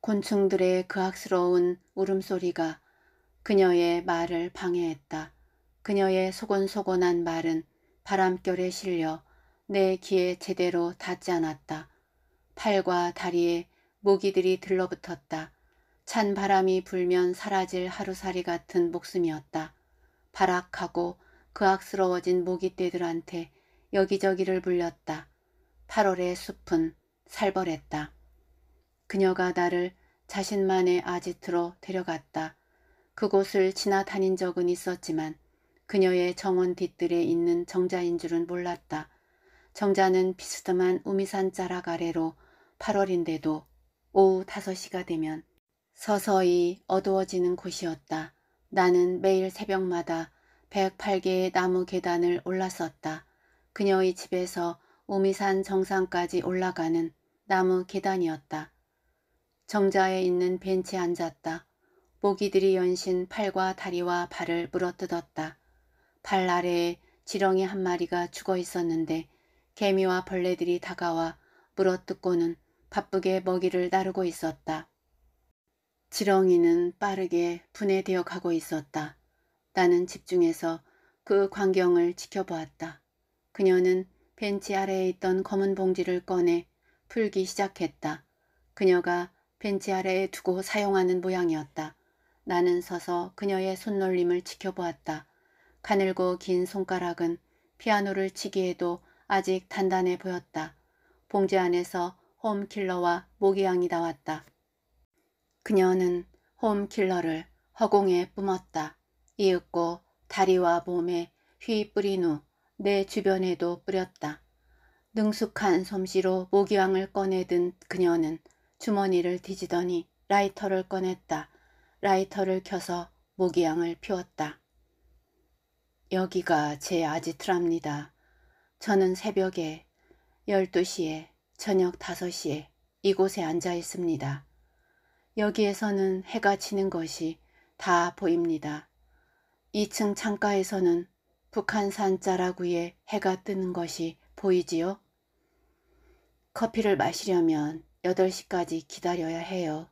곤충들의 그악스러운 울음소리가 그녀의 말을 방해했다. 그녀의 소곤소곤한 말은 바람결에 실려 내 귀에 제대로 닿지 않았다. 팔과 다리에 모기들이 들러붙었다. 찬 바람이 불면 사라질 하루살이 같은 목숨이었다. 발악하고 그악스러워진 모기떼들한테 여기저기를 불렸다 8월의 숲은 살벌했다. 그녀가 나를 자신만의 아지트로 데려갔다. 그곳을 지나다닌 적은 있었지만 그녀의 정원 뒤뜰에 있는 정자인 줄은 몰랐다. 정자는 비스듬한 우미산 자락 아래로 8월인데도 오후 5시가 되면 서서히 어두워지는 곳이었다. 나는 매일 새벽마다 108개의 나무 계단을 올랐었다. 그녀의 집에서 오미산 정상까지 올라가는 나무 계단이었다. 정자에 있는 벤치에 앉았다. 모기들이 연신 팔과 다리와 발을 물어뜯었다. 발 아래에 지렁이 한 마리가 죽어 있었는데 개미와 벌레들이 다가와 물어뜯고는 바쁘게 먹이를 나르고 있었다. 지렁이는 빠르게 분해되어 가고 있었다. 나는 집중해서 그 광경을 지켜보았다. 그녀는 벤치 아래에 있던 검은 봉지를 꺼내 풀기 시작했다. 그녀가 벤치 아래에 두고 사용하는 모양이었다. 나는 서서 그녀의 손놀림을 지켜보았다. 가늘고 긴 손가락은 피아노를 치기에도 아직 단단해 보였다. 봉지 안에서 홈킬러와 모기향이 나왔다. 그녀는 홈킬러를 허공에 뿜었다. 이윽고 다리와 몸에 휘 뿌린 후 내 주변에도 뿌렸다. 능숙한 솜씨로 모기향을 꺼내든 그녀는 주머니를 뒤지더니 라이터를 꺼냈다. 라이터를 켜서 모기향을 피웠다. 여기가 제 아지트랍니다. 저는 새벽에 12시에 저녁 5시에 이곳에 앉아 있습니다. 여기에서는 해가 지는 것이 다 보입니다. 2층 창가에서는 북한산 자라구에 해가 뜨는 것이 보이지요? 커피를 마시려면 8시까지 기다려야 해요.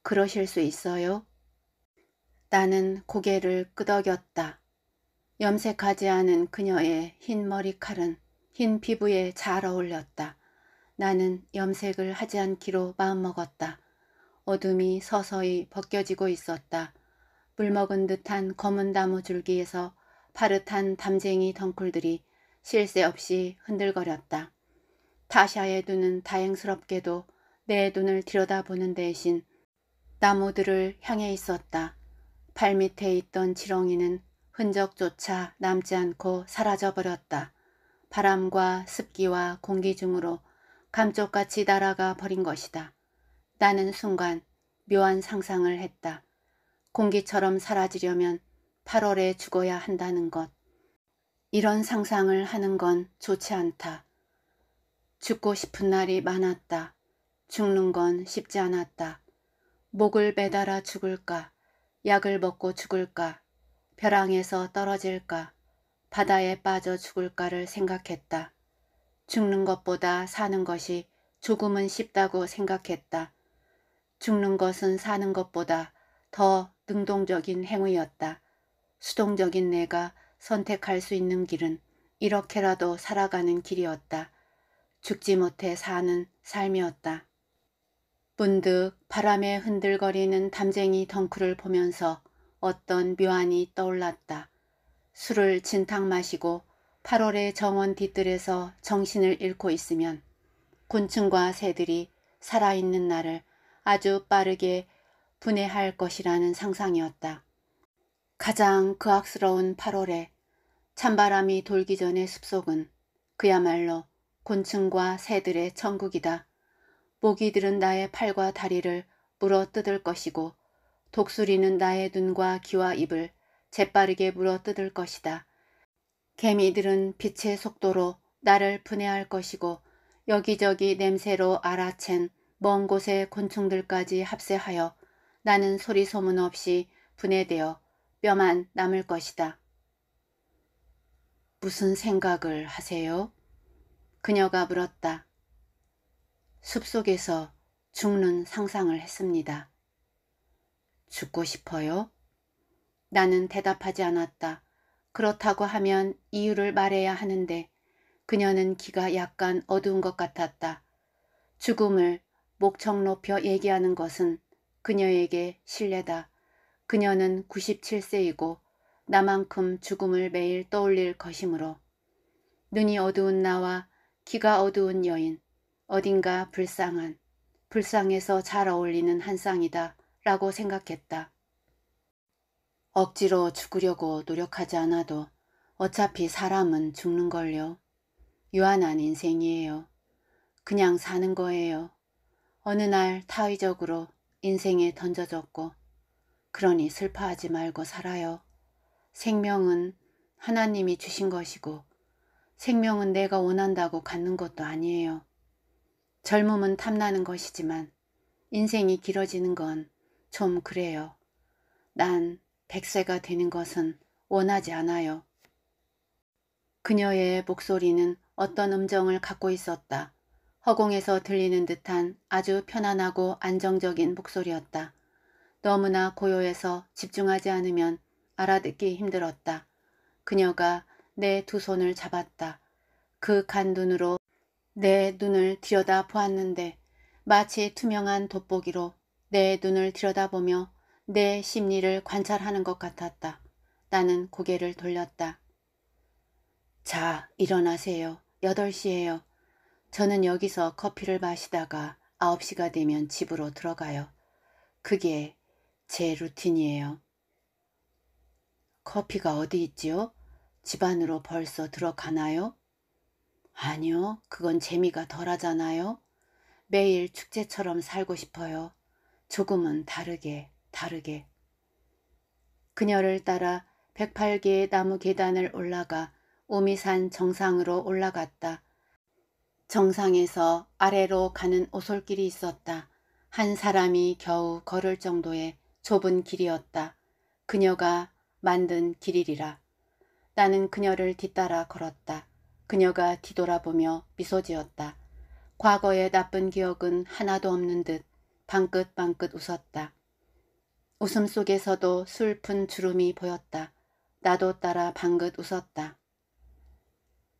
그러실 수 있어요? 나는 고개를 끄덕였다. 염색하지 않은 그녀의 흰 머리칼은 흰 피부에 잘 어울렸다. 나는 염색을 하지 않기로 마음먹었다. 어둠이 서서히 벗겨지고 있었다. 물먹은 듯한 검은 나무 줄기에서 파릇한 담쟁이 덩굴들이 실새 없이 흔들거렸다. 타샤의 눈은 다행스럽게도 내 눈을 들여다보는 대신 나무들을 향해 있었다. 발밑에 있던 지렁이는 흔적조차 남지 않고 사라져버렸다. 바람과 습기와 공기 중으로 감쪽같이 날아가 버린 것이다. 나는 순간 묘한 상상을 했다. 공기처럼 사라지려면 8월에 죽어야 한다는 것. 이런 상상을 하는 건 좋지 않다. 죽고 싶은 날이 많았다. 죽는 건 쉽지 않았다. 목을 매달아 죽을까? 약을 먹고 죽을까? 벼랑에서 떨어질까? 바다에 빠져 죽을까를 생각했다. 죽는 것보다 사는 것이 조금은 쉽다고 생각했다. 죽는 것은 사는 것보다 더 능동적인 행위였다. 수동적인 내가 선택할 수 있는 길은 이렇게라도 살아가는 길이었다. 죽지 못해 사는 삶이었다. 문득 바람에 흔들거리는 담쟁이 덩크를 보면서 어떤 묘안이 떠올랐다. 술을 진탕 마시고 8월의 정원 뒤뜰에서 정신을 잃고 있으면 곤충과 새들이 살아있는 날을 아주 빠르게 분해할 것이라는 상상이었다. 가장 그악스러운 8월에 찬바람이 돌기 전의 숲속은 그야말로 곤충과 새들의 천국이다. 모기들은 나의 팔과 다리를 물어 뜯을 것이고 독수리는 나의 눈과 귀와 입을 재빠르게 물어 뜯을 것이다. 개미들은 빛의 속도로 나를 분해할 것이고 여기저기 냄새로 알아챈 먼 곳의 곤충들까지 합세하여 나는 소리 소문 없이 분해되어 뼈만 남을 것이다. 무슨 생각을 하세요? 그녀가 물었다. 숲속에서 죽는 상상을 했습니다. 죽고 싶어요? 나는 대답하지 않았다. 그렇다고 하면 이유를 말해야 하는데 그녀는 기가 약간 어두운 것 같았다. 죽음을 목청 높여 얘기하는 것은 그녀에게 신뢰다. 그녀는 97세이고 나만큼 죽음을 매일 떠올릴 것이므로 눈이 어두운 나와 귀가 어두운 여인 어딘가 불쌍한 불쌍해서 잘 어울리는 한 쌍이다 라고 생각했다. 억지로 죽으려고 노력하지 않아도 어차피 사람은 죽는걸요. 유한한 인생이에요. 그냥 사는 거예요. 어느 날 타의적으로 인생에 던져졌고 그러니 슬퍼하지 말고 살아요. 생명은 하나님이 주신 것이고 생명은 내가 원한다고 갖는 것도 아니에요. 젊음은 탐나는 것이지만 인생이 길어지는 건 좀 그래요. 난백세가 되는 것은 원하지 않아요. 그녀의 목소리는 어떤 음정을 갖고 있었다. 허공에서 들리는 듯한 아주 편안하고 안정적인 목소리였다. 너무나 고요해서 집중하지 않으면 알아듣기 힘들었다. 그녀가 내 두 손을 잡았다. 그간 눈으로 내 눈을 들여다 보았는데 마치 투명한 돋보기로 내 눈을 들여다보며 내 심리를 관찰하는 것 같았다. 나는 고개를 돌렸다. 자, 일어나세요. 8시에요. 저는 여기서 커피를 마시다가 9시가 되면 집으로 들어가요. 그게 제 루틴이에요. 커피가 어디 있지요? 집 안으로 벌써 들어가나요? 아니요. 그건 재미가 덜하잖아요. 매일 축제처럼 살고 싶어요. 조금은 다르게, 다르게. 그녀를 따라 108개의 나무 계단을 올라가 오미산 정상으로 올라갔다. 정상에서 아래로 가는 오솔길이 있었다. 한 사람이 겨우 걸을 정도의 좁은 길이었다. 그녀가 만든 길이라 리 나는 그녀를 뒤따라 걸었다. 그녀가 뒤돌아보며 미소 지었다. 과거의 나쁜 기억은 하나도 없는 듯 방긋방긋 웃었다. 웃음 속에서도 슬픈 주름이 보였다. 나도 따라 방긋 웃었다.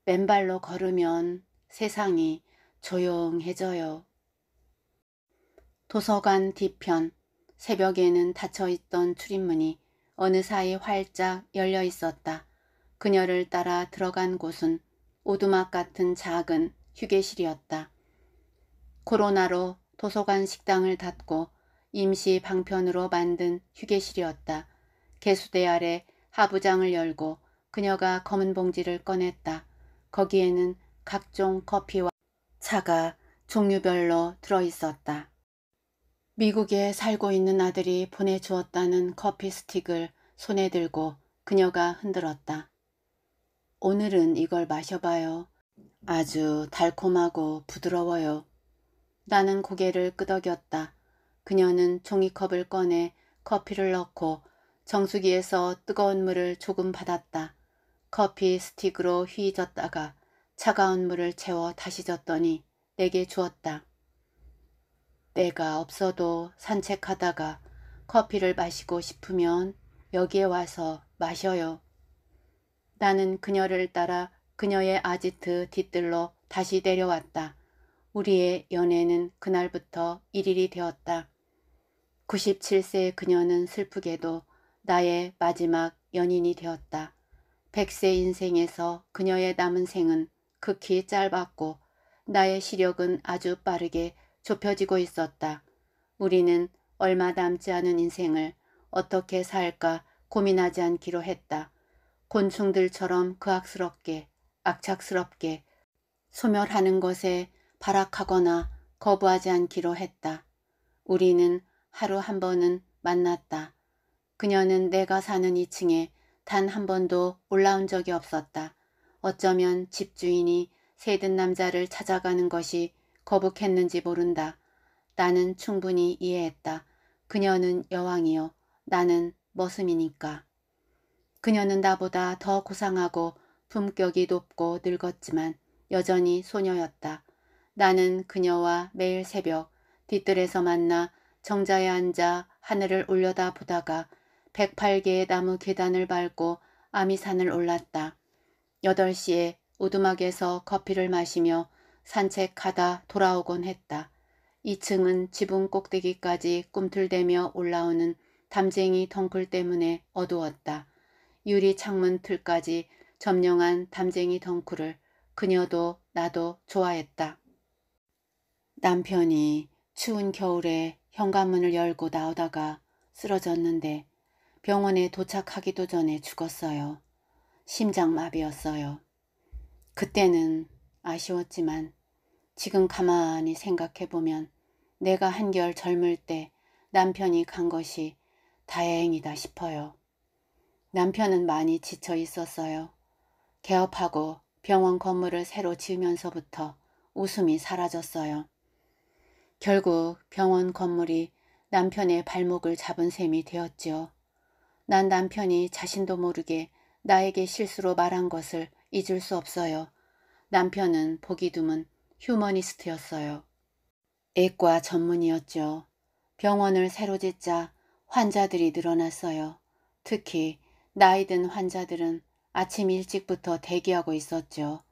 맨발로 걸으면 세상이 조용해져요. 도서관 뒤편 새벽에는 닫혀있던 출입문이 어느 사이 활짝 열려 있었다. 그녀를 따라 들어간 곳은 오두막 같은 작은 휴게실이었다. 코로나로 도서관 식당을 닫고 임시 방편으로 만든 휴게실이었다. 개수대 아래 하부장을 열고 그녀가 검은 봉지를 꺼냈다. 거기에는 각종 커피와 차가 종류별로 들어있었다. 미국에 살고 있는 아들이 보내주었다는 커피 스틱을 손에 들고 그녀가 흔들었다. 오늘은 이걸 마셔봐요. 아주 달콤하고 부드러워요. 나는 고개를 끄덕였다. 그녀는 종이컵을 꺼내 커피를 넣고 정수기에서 뜨거운 물을 조금 받았다. 커피 스틱으로 휘젓다가 차가운 물을 채워 다시 줬더니 내게 주었다. 때가 없어도 산책하다가 커피를 마시고 싶으면 여기에 와서 마셔요. 나는 그녀를 따라 그녀의 아지트 뒤뜰로 다시 내려왔다. 우리의 연애는 그날부터 일일이 되었다. 97세 그녀는 슬프게도 나의 마지막 연인이 되었다. 100세 인생에서 그녀의 남은 생은 극히 짧았고 나의 시력은 아주 빠르게 좁혀지고 있었다. 우리는 얼마 남지 않은 인생을 어떻게 살까 고민하지 않기로 했다. 곤충들처럼 그악스럽게 악착스럽게 소멸하는 것에 발악하거나 거부하지 않기로 했다. 우리는 하루 한 번은 만났다. 그녀는 내가 사는 2층에 단 한 번도 올라온 적이 없었다. 어쩌면 집주인이 세든 남자를 찾아가는 것이 거북했는지 모른다. 나는 충분히 이해했다. 그녀는 여왕이요. 나는 머슴이니까. 그녀는 나보다 더 고상하고 품격이 높고 늙었지만 여전히 소녀였다. 나는 그녀와 매일 새벽 뒤뜰에서 만나 정자에 앉아 하늘을 올려다 보다가 108개의 나무 계단을 밟고 아미산을 올랐다. 8 시에 오두막에서 커피를 마시며 산책하다 돌아오곤 했다. 2층은 지붕 꼭대기까지 꿈틀대며 올라오는 담쟁이 덩굴 때문에 어두웠다. 유리 창문 틀까지 점령한 담쟁이 덩굴을 그녀도 나도 좋아했다. 남편이 추운 겨울에 현관문을 열고 나오다가 쓰러졌는데 병원에 도착하기도 전에 죽었어요. 심장마비였어요. 그때는 아쉬웠지만 지금 가만히 생각해보면 내가 한결 젊을 때 남편이 간 것이 다행이다 싶어요. 남편은 많이 지쳐 있었어요. 개업하고 병원 건물을 새로 지으면서부터 웃음이 사라졌어요. 결국 병원 건물이 남편의 발목을 잡은 셈이 되었지요. 난 남편이 자신도 모르게 나에게 실수로 말한 것을 잊을 수 없어요. 남편은 보기 드문 휴머니스트였어요. 애과 전문이었죠. 병원을 새로 짓자 환자들이 늘어났어요. 특히 나이든 환자들은 아침 일찍부터 대기하고 있었죠.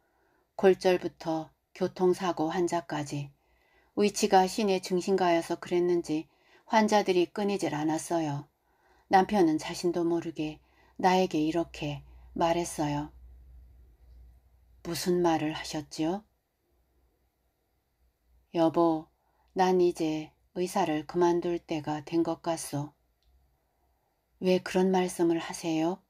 골절부터 교통사고 환자까지. 위치가 시내 중심가여서 그랬는지 환자들이 끊이질 않았어요. 남편은 자신도 모르게 나에게 이렇게 말했어요. 무슨 말을 하셨지요? 여보, 난 이제 의사를 그만둘 때가 된 것 같소. 왜 그런 말씀을 하세요?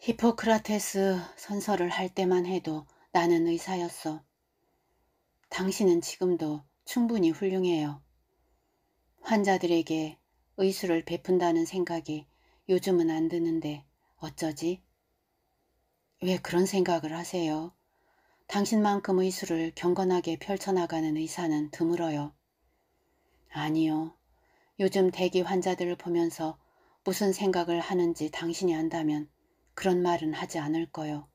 히포크라테스 선서를 할 때만 해도 나는 의사였어. 당신은 지금도 충분히 훌륭해요. 환자들에게 의술을 베푼다는 생각이 요즘은 안 드는데 어쩌지? 왜 그런 생각을 하세요? 당신만큼의 술을 경건하게 펼쳐나가는 의사는 드물어요. 아니요. 요즘 대기 환자들을 보면서 무슨 생각을 하는지 당신이 안다면 그런 말은 하지 않을 거요.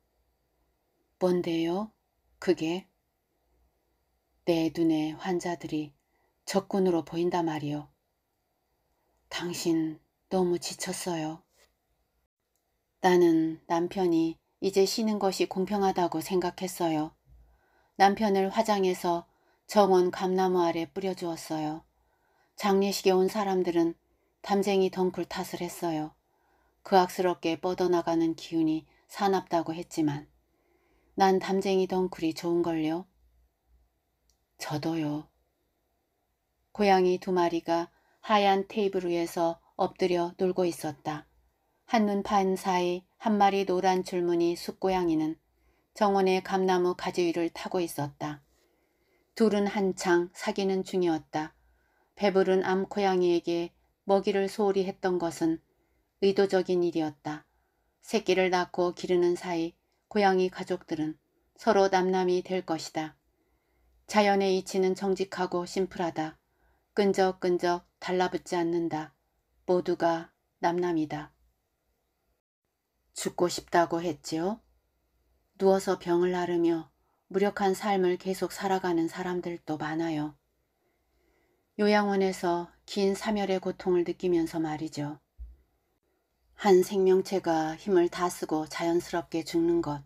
뭔데요? 그게? 내 눈에 환자들이 적군으로 보인다 말이요. 당신 너무 지쳤어요. 나는 남편이 이제 쉬는 것이 공평하다고 생각했어요. 남편을 화장해서 정원 감나무 아래 뿌려주었어요. 장례식에 온 사람들은 담쟁이 덩굴 탓을 했어요. 그악스럽게 뻗어나가는 기운이 사납다고 했지만 난 담쟁이 덩굴이 좋은걸요. 저도요. 고양이 두 마리가 하얀 테이블 위에서 엎드려 놀고 있었다. 한눈 판 사이 한 마리 노란 줄무늬 숫고양이는 정원의 감나무 가지 위를 타고 있었다. 둘은 한창 사귀는 중이었다. 배부른 암고양이에게 먹이를 소홀히 했던 것은 의도적인 일이었다. 새끼를 낳고 기르는 사이 고양이 가족들은 서로 남남이 될 것이다. 자연의 이치는 정직하고 심플하다. 끈적끈적 달라붙지 않는다. 모두가 남남이다. 죽고 싶다고 했지요? 누워서 병을 나르며 무력한 삶을 계속 살아가는 사람들도 많아요. 요양원에서 긴 사멸의 고통을 느끼면서 말이죠. 한 생명체가 힘을 다 쓰고 자연스럽게 죽는 것,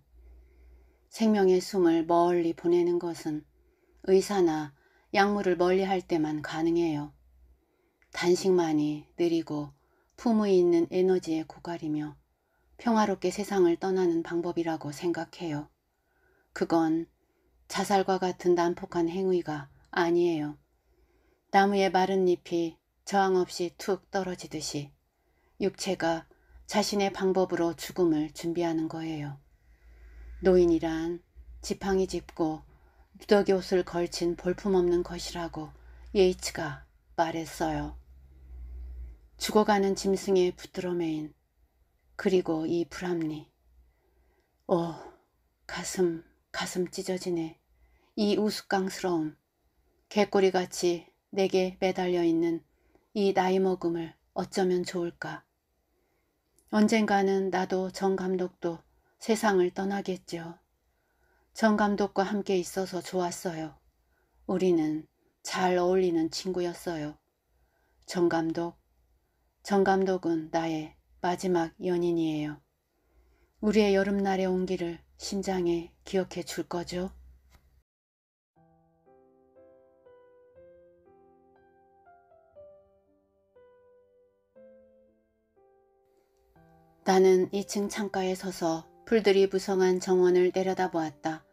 생명의 숨을 멀리 보내는 것은 의사나 약물을 멀리 할 때만 가능해요. 단식만이 느리고 품위 있는 에너지의 고갈이며 평화롭게 세상을 떠나는 방법이라고 생각해요. 그건 자살과 같은 난폭한 행위가 아니에요. 나무의 마른 잎이 저항 없이 툭 떨어지듯이 육체가 자신의 방법으로 죽음을 준비하는 거예요. 노인이란 지팡이 짚고 누더기 옷을 걸친 볼품없는 것이라고 예이츠가 말했어요. 죽어가는 짐승의 부드러메인 그리고 이 불합리. 오 어, 가슴 가슴 찢어지네. 이 우스꽝스러움 개꼬리같이 내게 매달려 있는 이 나이 먹음을 어쩌면 좋을까. 언젠가는 나도 정 감독도 세상을 떠나겠죠정 감독과 함께 있어서 좋았어요. 우리는 잘 어울리는 친구였어요. 정 감독. 정 감독은 나의 마지막 연인이에요. 우리의 여름날의 온기를 심장에 기억해 줄 거죠? 나는 2층 창가에 서서 풀들이 무성한 정원을 내려다보았다.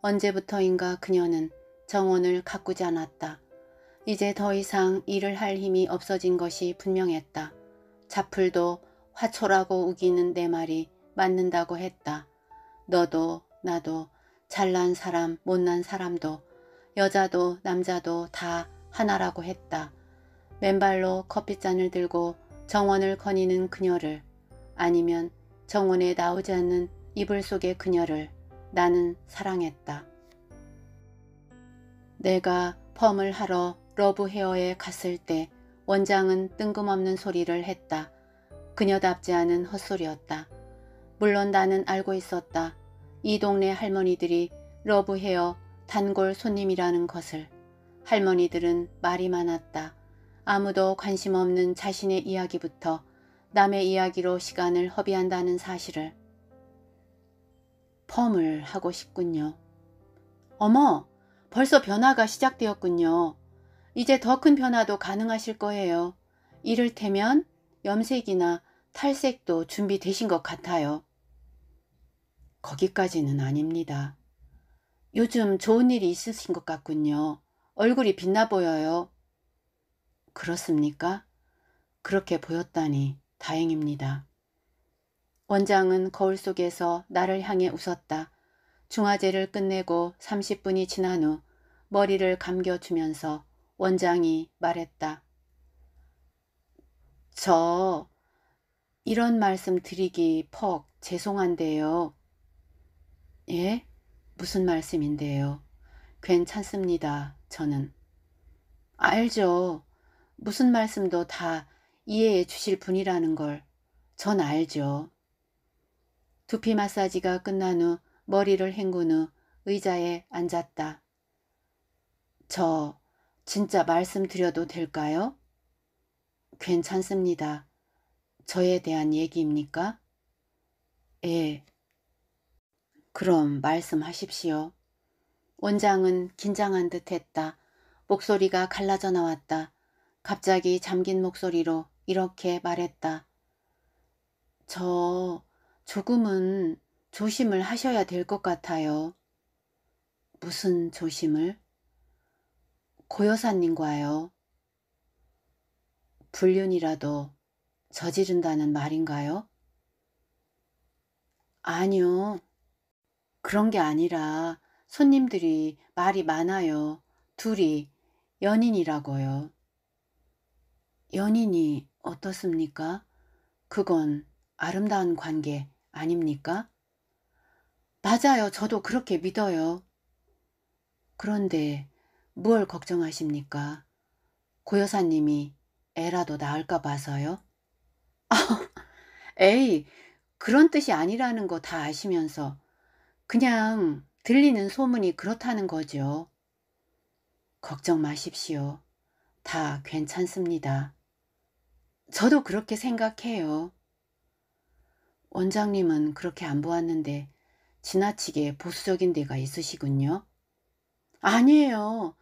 언제부터인가 그녀는 정원을 가꾸지 않았다. 이제 더 이상 일을 할 힘이 없어진 것이 분명했다. 자풀도 화초라고 우기는 내 말이 맞는다고 했다. 너도 나도 잘난 사람 못난 사람도 여자도 남자도 다 하나라고 했다. 맨발로 커피잔을 들고 정원을 거니는 그녀를 아니면 정원에 나오지 않는 이불 속의 그녀를 나는 사랑했다. 내가 펌을 하러 러브헤어에 갔을 때 원장은 뜬금없는 소리를 했다. 그녀답지 않은 헛소리였다. 물론 나는 알고 있었다. 이 동네 할머니들이 러브헤어 단골 손님이라는 것을. 할머니들은 말이 많았다. 아무도 관심 없는 자신의 이야기부터 남의 이야기로 시간을 허비한다는 사실을. 펌을 하고 싶군요. 어머! 벌써 변화가 시작되었군요. 이제 더 큰 변화도 가능하실 거예요. 이를테면 염색이나 탈색도 준비되신 것 같아요. 거기까지는 아닙니다. 요즘 좋은 일이 있으신 것 같군요. 얼굴이 빛나 보여요. 그렇습니까? 그렇게 보였다니 다행입니다. 원장은 거울 속에서 나를 향해 웃었다. 중화제를 끝내고 30분이 지난 후 머리를 감겨주면서 원장이 말했다. 저 이런 말씀 드리기 퍽 죄송한데요. 예? 무슨 말씀인데요? 괜찮습니다. 저는. 알죠. 무슨 말씀도 다 이해해 주실 분이라는 걸 전 알죠. 두피 마사지가 끝난 후 머리를 헹군 후 의자에 앉았다. 저 진짜 말씀드려도 될까요? 괜찮습니다. 저에 대한 얘기입니까? 예. 그럼 말씀하십시오. 원장은 긴장한 듯 했다. 목소리가 갈라져 나왔다. 갑자기 잠긴 목소리로 이렇게 말했다. 저 조금은 조심을 하셔야 될 것 같아요. 무슨 조심을? 고여사님과요. 불륜이라도 저지른다는 말인가요? 아니요. 그런 게 아니라 손님들이 말이 많아요. 둘이 연인이라고요. 연인이 어떻습니까? 그건 아름다운 관계 아닙니까? 맞아요. 저도 그렇게 믿어요. 그런데 뭘 걱정하십니까? 고 여사님이 애라도 낳을까 봐서요? 아, 에이, 그런 뜻이 아니라는 거 다 아시면서 그냥 들리는 소문이 그렇다는 거죠. 걱정 마십시오. 다 괜찮습니다. 저도 그렇게 생각해요. 원장님은 그렇게 안 보았는데 지나치게 보수적인 데가 있으시군요. 아니에요.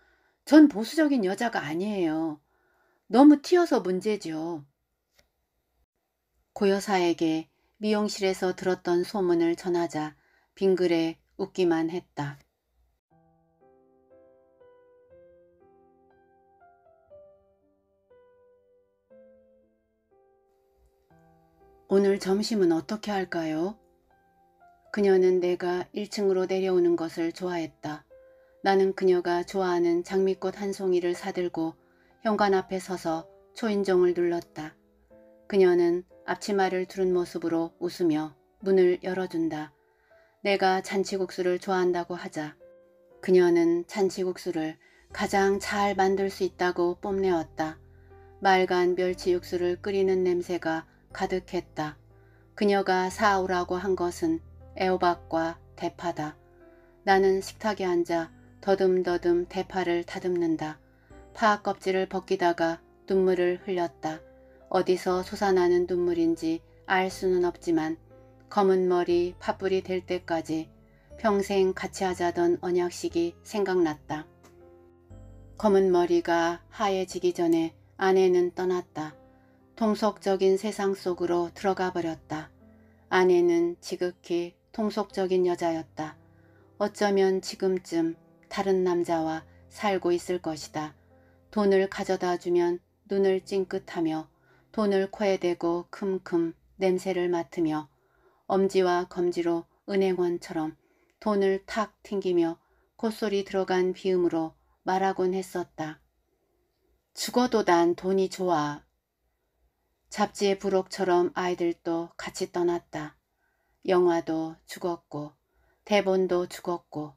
전 보수적인 여자가 아니에요. 너무 튀어서 문제죠. 고여사에게 미용실에서 들었던 소문을 전하자 빙그레 웃기만 했다. 오늘 점심은 어떻게 할까요? 그녀는 내가 1층으로 내려오는 것을 좋아했다. 나는 그녀가 좋아하는 장미꽃 한 송이를 사들고 현관 앞에 서서 초인종을 눌렀다. 그녀는 앞치마를 두른 모습으로 웃으며 문을 열어준다. 내가 잔치국수를 좋아한다고 하자 그녀는 잔치국수를 가장 잘 만들 수 있다고 뽐내었다. 맑은 멸치 육수를 끓이는 냄새가 가득했다. 그녀가 사오라고 한 것은 애호박과 대파다. 나는 식탁에 앉아 더듬더듬 대파를 다듬는다. 파 껍질을 벗기다가 눈물을 흘렸다. 어디서 솟아나는 눈물인지 알 수는 없지만 검은 머리 파뿌리 될 때까지 평생 같이 하자던 언약식이 생각났다. 검은 머리가 하얘지기 전에 아내는 떠났다. 통속적인 세상 속으로 들어가 버렸다. 아내는 지극히 통속적인 여자였다. 어쩌면 지금쯤 다른 남자와 살고 있을 것이다. 돈을 가져다 주면 눈을 찡긋하며 돈을 코에 대고 큼큼 냄새를 맡으며 엄지와 검지로 은행원처럼 돈을 탁 튕기며 콧소리 들어간 비음으로 말하곤 했었다. 죽어도 난 돈이 좋아. 잡지의 부록처럼 아이들도 같이 떠났다. 영화도 죽었고 대본도 죽었고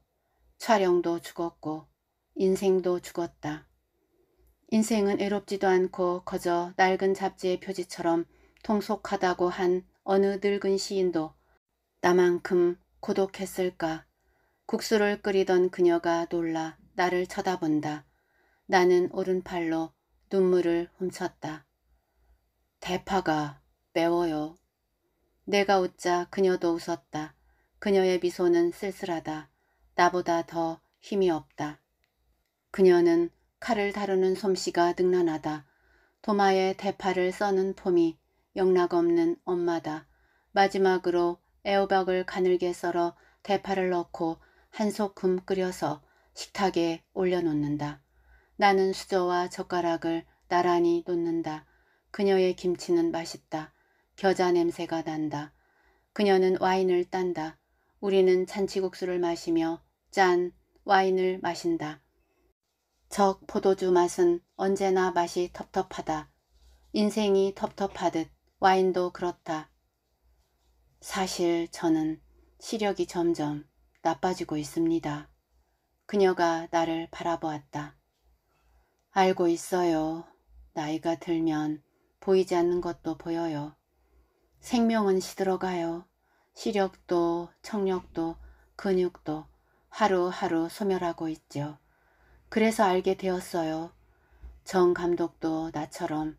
촬영도 죽었고 인생도 죽었다. 인생은 외롭지도 않고 거저 낡은 잡지의 표지처럼 통속하다고 한 어느 늙은 시인도 나만큼 고독했을까. 국수를 끓이던 그녀가 놀라 나를 쳐다본다. 나는 오른팔로 눈물을 훔쳤다. 대파가 매워요. 내가 웃자 그녀도 웃었다. 그녀의 미소는 쓸쓸하다. 나보다 더 힘이 없다. 그녀는 칼을 다루는 솜씨가 능란하다. 도마에 대파를 써는 폼이 영락없는 엄마다. 마지막으로 애호박을 가늘게 썰어 대파를 넣고 한소금 끓여서 식탁에 올려놓는다. 나는 수저와 젓가락을 나란히 놓는다. 그녀의 김치는 맛있다. 겨자 냄새가 난다. 그녀는 와인을 딴다. 우리는 잔치국수를 마시며 짠 와인을 마신다. 적 포도주 맛은 언제나 맛이 텁텁하다. 인생이 텁텁하듯 와인도 그렇다. 사실 저는 시력이 점점 나빠지고 있습니다. 그녀가 나를 바라보았다. 알고 있어요. 나이가 들면 보이지 않는 것도 보여요. 생명은 시들어가요. 시력도 청력도 근육도 하루하루 소멸하고 있죠. 그래서 알게 되었어요. 정 감독도 나처럼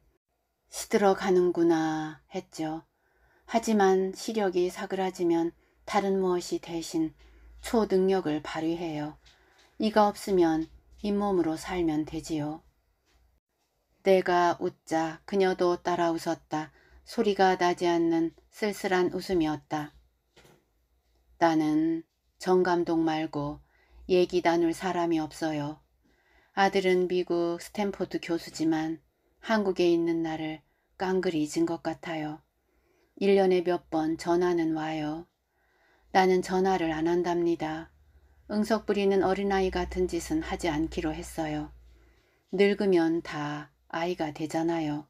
시들어가는구나 했죠. 하지만 시력이 사그라지면 다른 무엇이 대신 초능력을 발휘해요. 이가 없으면 잇몸으로 살면 되지요. 내가 웃자 그녀도 따라 웃었다. 소리가 나지 않는 쓸쓸한 웃음이었다. 나는 정 감독 말고 얘기 나눌 사람이 없어요. 아들은 미국 스탠포드 교수지만 한국에 있는 나를 깡그리 잊은 것 같아요. 1년에 몇 번 전화는 와요. 나는 전화를 안 한답니다. 응석 부리는 어린아이 같은 짓은 하지 않기로 했어요. 늙으면 다 아이가 되잖아요.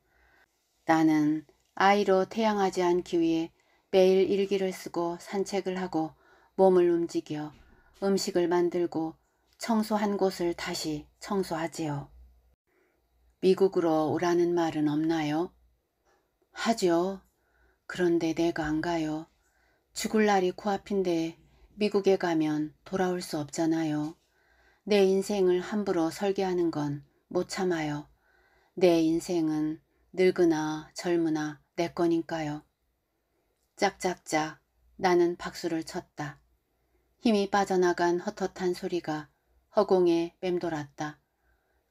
나는 아이로 태양하지 않기 위해 매일 일기를 쓰고 산책을 하고 몸을 움직여 음식을 만들고 청소한 곳을 다시 청소하지요. 미국으로 오라는 말은 없나요? 하죠. 그런데 내가 안 가요. 죽을 날이 코앞인데 미국에 가면 돌아올 수 없잖아요. 내 인생을 함부로 설계하는 건 못 참아요. 내 인생은 늙으나 젊으나 내 거니까요. 짝짝짝 나는 박수를 쳤다. 힘이 빠져나간 헛헛한 소리가 허공에 맴돌았다.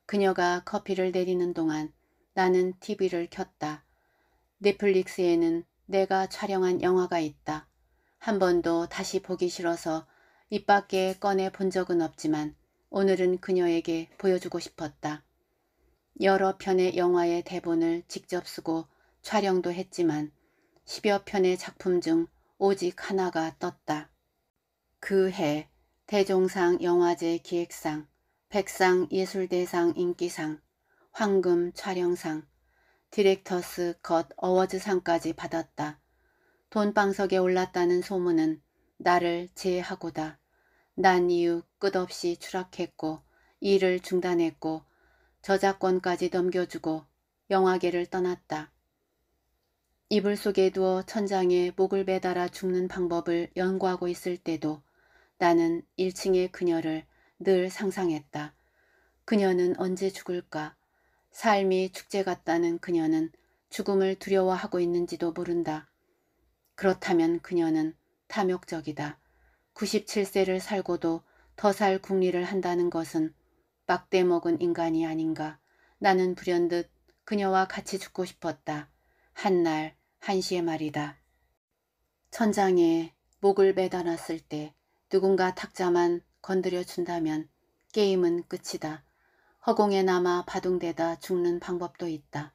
그녀가 커피를 내리는 동안 나는 TV를 켰다. 넷플릭스에는 내가 촬영한 영화가 있다. 한 번도 다시 보기 싫어서 입 밖에 꺼내 본 적은 없지만 오늘은 그녀에게 보여주고 싶었다. 여러 편의 영화의 대본을 직접 쓰고 촬영도 했지만 10여 편의 작품 중 오직 하나가 떴다. 그 해 대종상 영화제 기획상, 백상 예술대상 인기상, 황금 촬영상, 디렉터스 컷 어워즈상까지 받았다. 돈방석에 올랐다는 소문은 나를 제하고다. 난 이후 끝없이 추락했고 일을 중단했고 저작권까지 넘겨주고 영화계를 떠났다. 이불 속에 두어 천장에 목을 매달아 죽는 방법을 연구하고 있을 때도 나는 1층의 그녀를 늘 상상했다. 그녀는 언제 죽을까? 삶이 축제 같다는 그녀는 죽음을 두려워하고 있는지도 모른다. 그렇다면 그녀는 탐욕적이다. 97세를 살고도 더 살 궁리를 한다는 것은 막대 먹은 인간이 아닌가. 나는 불현듯 그녀와 같이 죽고 싶었다. 한날 한시의 말이다. 천장에 목을 매달았을 때 누군가 탁자만 건드려준다면 게임은 끝이다. 허공에 남아 바둥대다 죽는 방법도 있다.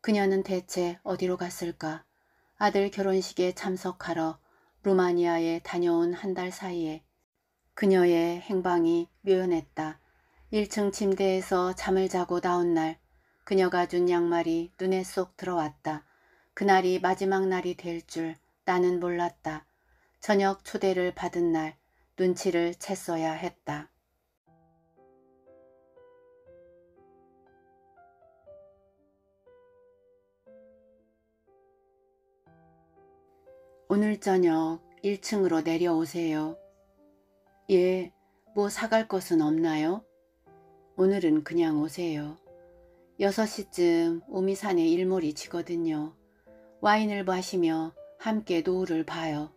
그녀는 대체 어디로 갔을까? 아들 결혼식에 참석하러 루마니아에 다녀온 한 달 사이에 그녀의 행방이 묘연했다. 1층 침대에서 잠을 자고 나온 날 그녀가 준 양말이 눈에 쏙 들어왔다. 그날이 마지막 날이 될 줄 나는 몰랐다. 저녁 초대를 받은 날 눈치를 챘어야 했다. 오늘 저녁 1층으로 내려오세요. 예, 뭐 사갈 것은 없나요? 오늘은 그냥 오세요. 6시쯤 오미산에 일몰이 지거든요. 와인을 마시며 함께 노을을 봐요.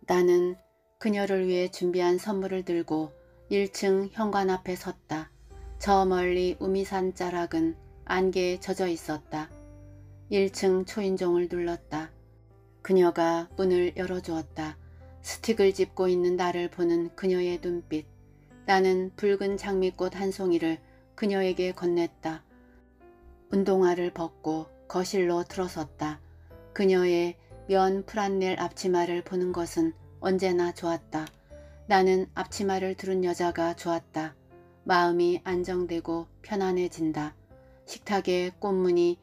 나는 그녀를 위해 준비한 선물을 들고 1층 현관 앞에 섰다. 저 멀리 우미산 자락은 안개에 젖어 있었다. 1층 초인종을 눌렀다. 그녀가 문을 열어주었다. 스틱을 짚고 있는 나를 보는 그녀의 눈빛. 나는 붉은 장미꽃 한 송이를 그녀에게 건넸다. 운동화를 벗고 거실로 들어섰다. 그녀의 면 프란넬 앞치마를 보는 것은 언제나 좋았다. 나는 앞치마를 두른 여자가 좋았다. 마음이 안정되고 편안해진다. 식탁에 꽃무늬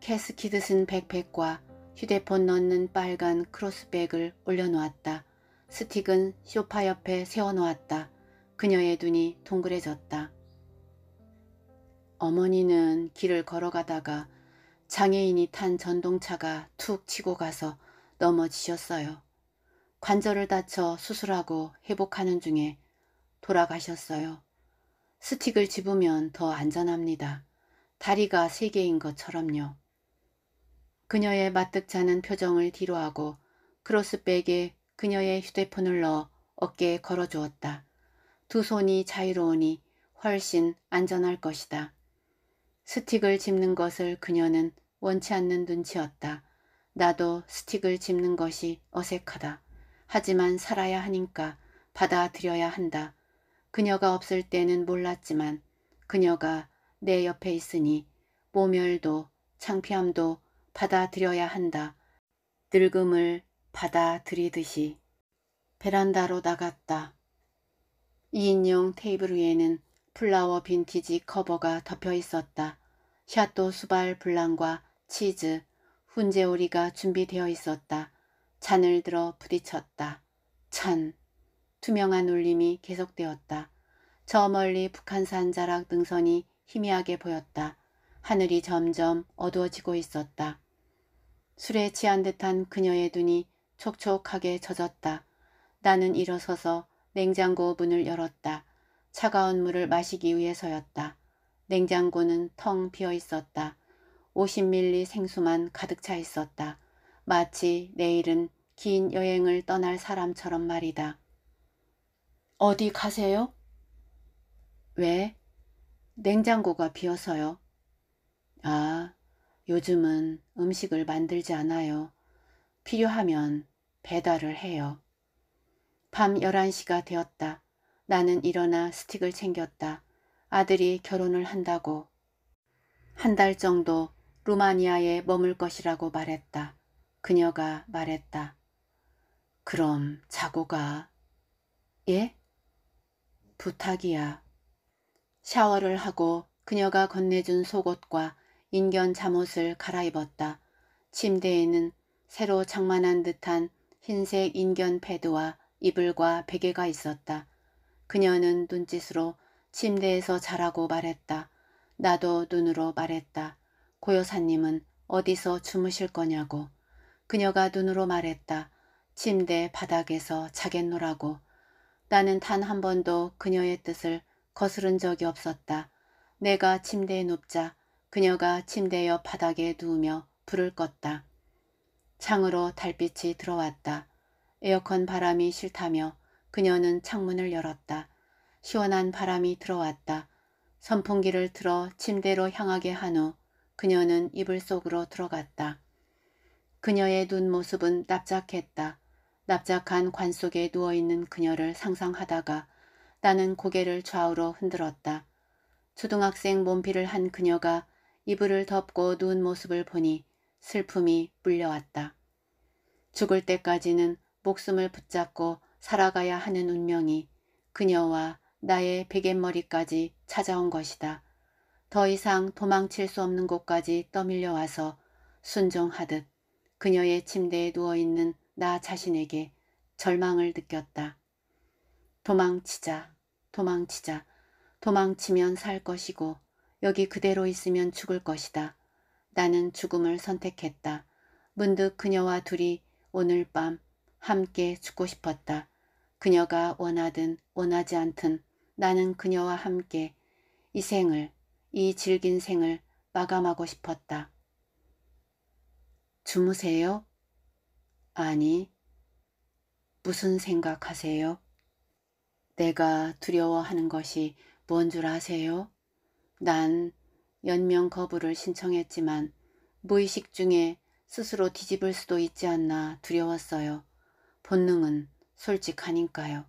캐스키드 쓴 백팩과 휴대폰 넣는 빨간 크로스백을 올려놓았다. 스틱은 쇼파 옆에 세워놓았다. 그녀의 눈이 동그래졌다. 어머니는 길을 걸어가다가 장애인이 탄 전동차가 툭 치고 가서 넘어지셨어요. 관절을 다쳐 수술하고 회복하는 중에 돌아가셨어요. 스틱을 집으면 더 안전합니다. 다리가 세 개인 것처럼요. 그녀의 마뜩자는 표정을 뒤로 하고 크로스백에 그녀의 휴대폰을 넣어 어깨에 걸어주었다. 두 손이 자유로우니 훨씬 안전할 것이다. 스틱을 집는 것을 그녀는 원치 않는 눈치였다. 나도 스틱을 집는 것이 어색하다. 하지만 살아야 하니까 받아들여야 한다. 그녀가 없을 때는 몰랐지만 그녀가 내 옆에 있으니 모멸도 창피함도 받아들여야 한다. 늙음을 받아들이듯이 베란다로 나갔다. 이인용 테이블 위에는 플라워 빈티지 커버가 덮여 있었다. 샤또 수발 블랑과 치즈, 훈제오리가 준비되어 있었다. 잔을 들어 부딪혔다. 찬. 투명한 울림이 계속되었다. 저 멀리 북한산 자락 능선이 희미하게 보였다. 하늘이 점점 어두워지고 있었다. 술에 취한 듯한 그녀의 눈이 촉촉하게 젖었다. 나는 일어서서 냉장고 문을 열었다. 차가운 물을 마시기 위해서였다. 냉장고는 텅 비어 있었다. 50밀리 생수만 가득 차 있었다. 마치 내일은 긴 여행을 떠날 사람처럼 말이다. 어디 가세요? 왜? 냉장고가 비어서요. 아, 요즘은 음식을 만들지 않아요. 필요하면 배달을 해요. 밤 11시가 되었다. 나는 일어나 스틱을 챙겼다. 아들이 결혼을 한다고. 한 달 정도 루마니아에 머물 것이라고 말했다. 그녀가 말했다. 그럼 자고 가. 예? 부탁이야. 샤워를 하고 그녀가 건네준 속옷과 인견 잠옷을 갈아입었다. 침대에는 새로 장만한 듯한 흰색 인견 패드와 이불과 베개가 있었다. 그녀는 눈짓으로 침대에서 자라고 말했다. 나도 눈으로 말했다. 고여사님은 어디서 주무실 거냐고. 그녀가 눈으로 말했다. 침대 바닥에서 자겠노라고. 나는 단 한 번도 그녀의 뜻을 거스른 적이 없었다. 내가 침대에 눕자 그녀가 침대 옆 바닥에 누우며 불을 껐다. 창으로 달빛이 들어왔다. 에어컨 바람이 싫다며 그녀는 창문을 열었다. 시원한 바람이 들어왔다. 선풍기를 틀어 침대로 향하게 한 후 그녀는 이불 속으로 들어갔다. 그녀의 눈모습은 납작했다. 납작한 관 속에 누워있는 그녀를 상상하다가 나는 고개를 좌우로 흔들었다. 초등학생 몸피를 한 그녀가 이불을 덮고 누운 모습을 보니 슬픔이 물려왔다. 죽을 때까지는 목숨을 붙잡고 살아가야 하는 운명이 그녀와 나의 베갯머리까지 찾아온 것이다. 더 이상 도망칠 수 없는 곳까지 떠밀려와서 순종하듯 그녀의 침대에 누워있는 나 자신에게 절망을 느꼈다. 도망치자, 도망치자, 도망치면 살 것이고 여기 그대로 있으면 죽을 것이다. 나는 죽음을 선택했다. 문득 그녀와 둘이 오늘 밤 함께 죽고 싶었다. 그녀가 원하든 원하지 않든 나는 그녀와 함께 이 생을, 이 질긴 생을 마감하고 싶었다. 주무세요? 아니, 무슨 생각하세요? 내가 두려워하는 것이 뭔 줄 아세요? 난 연명 거부를 신청했지만 무의식 중에 스스로 뒤집을 수도 있지 않나 두려웠어요. 본능은 솔직하니까요.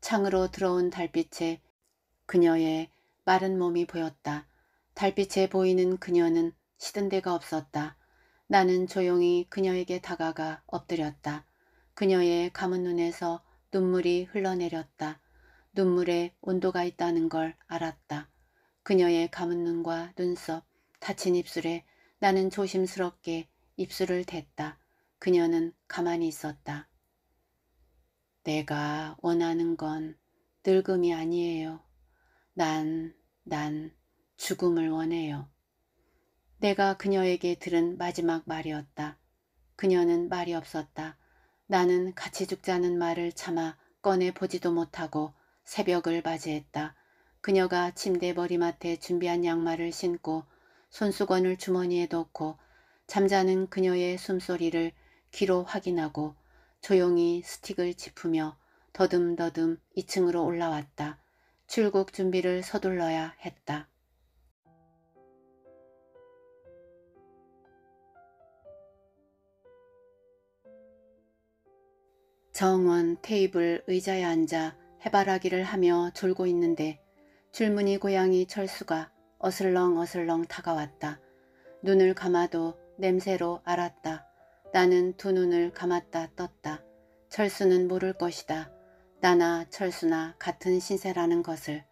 창으로 들어온 달빛에 그녀의 마른 몸이 보였다. 달빛에 보이는 그녀는 시든 데가 없었다. 나는 조용히 그녀에게 다가가 엎드렸다. 그녀의 감은 눈에서 눈물이 흘러내렸다. 눈물에 온도가 있다는 걸 알았다. 그녀의 감은 눈과 눈썹, 다친 입술에 나는 조심스럽게 입술을 댔다. 그녀는 가만히 있었다. 내가 원하는 건 늙음이 아니에요. 난, 난 죽음을 원해요. 내가 그녀에게 들은 마지막 말이었다. 그녀는 말이 없었다. 나는 같이 죽자는 말을 차마 꺼내보지도 못하고 새벽을 맞이했다. 그녀가 침대 머리맡에 준비한 양말을 신고 손수건을 주머니에 넣고 잠자는 그녀의 숨소리를 귀로 확인하고 조용히 스틱을 짚으며 더듬더듬 2층으로 올라왔다. 출국 준비를 서둘러야 했다. 정원 테이블 의자에 앉아 해바라기를 하며 졸고 있는데 줄무늬 고양이 철수가 어슬렁 어슬렁 다가왔다. 눈을 감아도 냄새로 알았다. 나는 두 눈을 감았다 떴다. 철수는 모를 것이다. 나나 철수나 같은 신세라는 것을.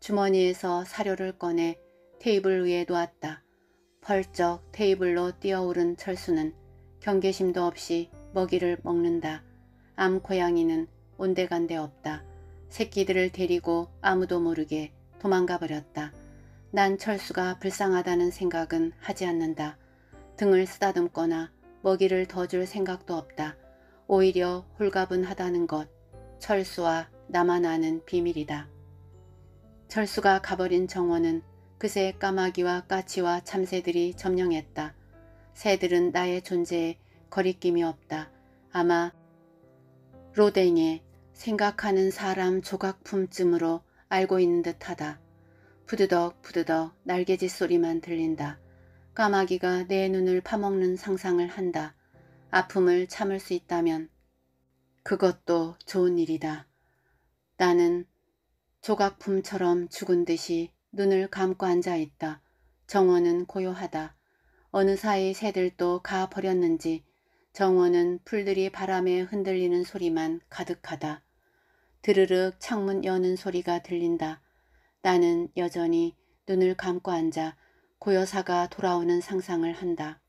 주머니에서 사료를 꺼내 테이블 위에 놓았다. 펄쩍 테이블로 뛰어오른 철수는 경계심도 없이 먹이를 먹는다. 암 고양이는 온데간데 없다. 새끼들을 데리고 아무도 모르게 도망가 버렸다. 난 철수가 불쌍하다는 생각은 하지 않는다. 등을 쓰다듬거나 먹이를 더 줄 생각도 없다. 오히려 홀가분하다는 것. 철수와 나만 아는 비밀이다. 철수가 가버린 정원은 그새 까마귀와 까치와 참새들이 점령했다. 새들은 나의 존재에 거리낌이 없다. 아마 로댕의 생각하는 사람 조각품쯤으로 알고 있는 듯하다. 부드덕부드덕 날개짓 소리만 들린다. 까마귀가 내 눈을 파먹는 상상을 한다. 아픔을 참을 수 있다면 그것도 좋은 일이다. 나는 조각품처럼 죽은 듯이 눈을 감고 앉아있다. 정원은 고요하다. 어느 사이 새들도 가버렸는지 정원은 풀들이 바람에 흔들리는 소리만 가득하다. 드르륵 창문 여는 소리가 들린다. 나는 여전히 눈을 감고 앉아 고여사가 그 돌아오는 상상을 한다.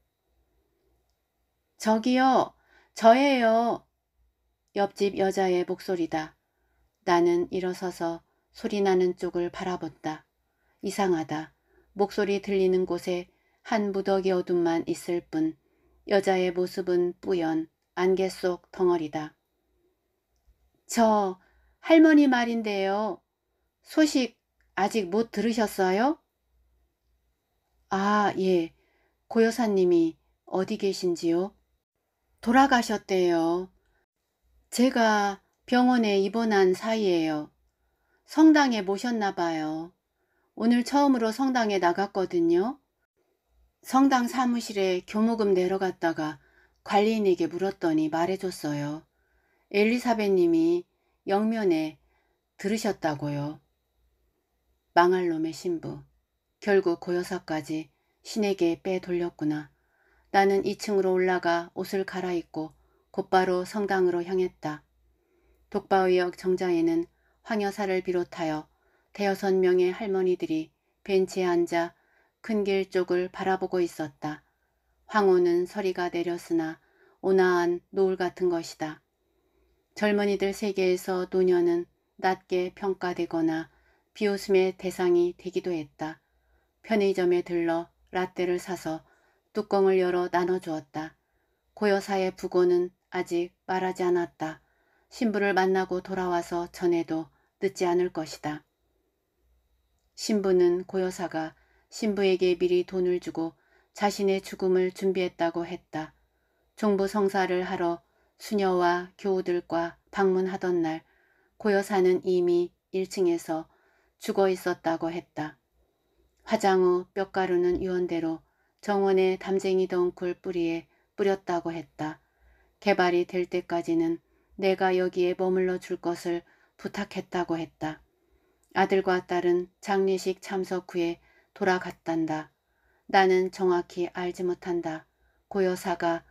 저기요, 저예요. 옆집 여자의 목소리다. 나는 일어서서 소리나는 쪽을 바라본다. 이상하다. 목소리 들리는 곳에 한 무더기 어둠만 있을 뿐 여자의 모습은 뿌연 안개 속 덩어리다. 저 할머니 말인데요. 소식 아직 못 들으셨어요? 아, 예. 고 여사님이 어디 계신지요? 돌아가셨대요. 제가 병원에 입원한 사이에요. 성당에 모셨나 봐요. 오늘 처음으로 성당에 나갔거든요. 성당 사무실에 교무금 내려갔다가 관리인에게 물었더니 말해줬어요. 엘리사벳님이 영면에 들으셨다고요. 망할 놈의 신부. 결국 고여사까지 그 신에게 빼돌렸구나. 나는 2층으로 올라가 옷을 갈아입고 곧바로 성당으로 향했다. 독바의역 정자에는 황여사를 비롯하여 대여섯 명의 할머니들이 벤치에 앉아 큰길 쪽을 바라보고 있었다. 황호는 서리가 내렸으나 온화한 노을 같은 것이다. 젊은이들 세계에서 노년은 낮게 평가되거나 비웃음의 대상이 되기도 했다. 편의점에 들러 라떼를 사서 뚜껑을 열어 나눠주었다. 고여사의 부고는 아직 말하지 않았다. 신부를 만나고 돌아와서 전에도 늦지 않을 것이다. 신부는 고여사가 신부에게 미리 돈을 주고 자신의 죽음을 준비했다고 했다. 종부 성사를 하러 수녀와 교우들과 방문하던 날 고여사는 이미 1층에서 죽어 있었다고 했다. 화장후 뼈가루는 유언대로 정원의 담쟁이 덩굴 뿌리에 뿌렸다고 했다. 개발이 될 때까지는 내가 여기에 머물러 줄 것을 부탁했다고 했다. 아들과 딸은 장례식 참석 후에 돌아갔단다. 나는 정확히 알지 못한다. 고여사가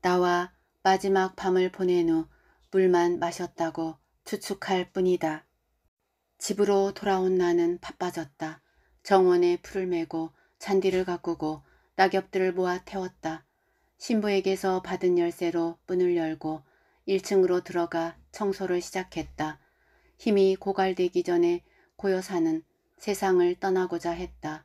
나와 마지막 밤을 보낸 후 물만 마셨다고 추측할 뿐이다. 집으로 돌아온 나는 바빠졌다. 정원에 풀을 메고 잔디를 가꾸고 낙엽들을 모아 태웠다. 신부에게서 받은 열쇠로 문을 열고 1층으로 들어가 청소를 시작했다. 힘이 고갈되기 전에 고여사는 세상을 떠나고자 했다.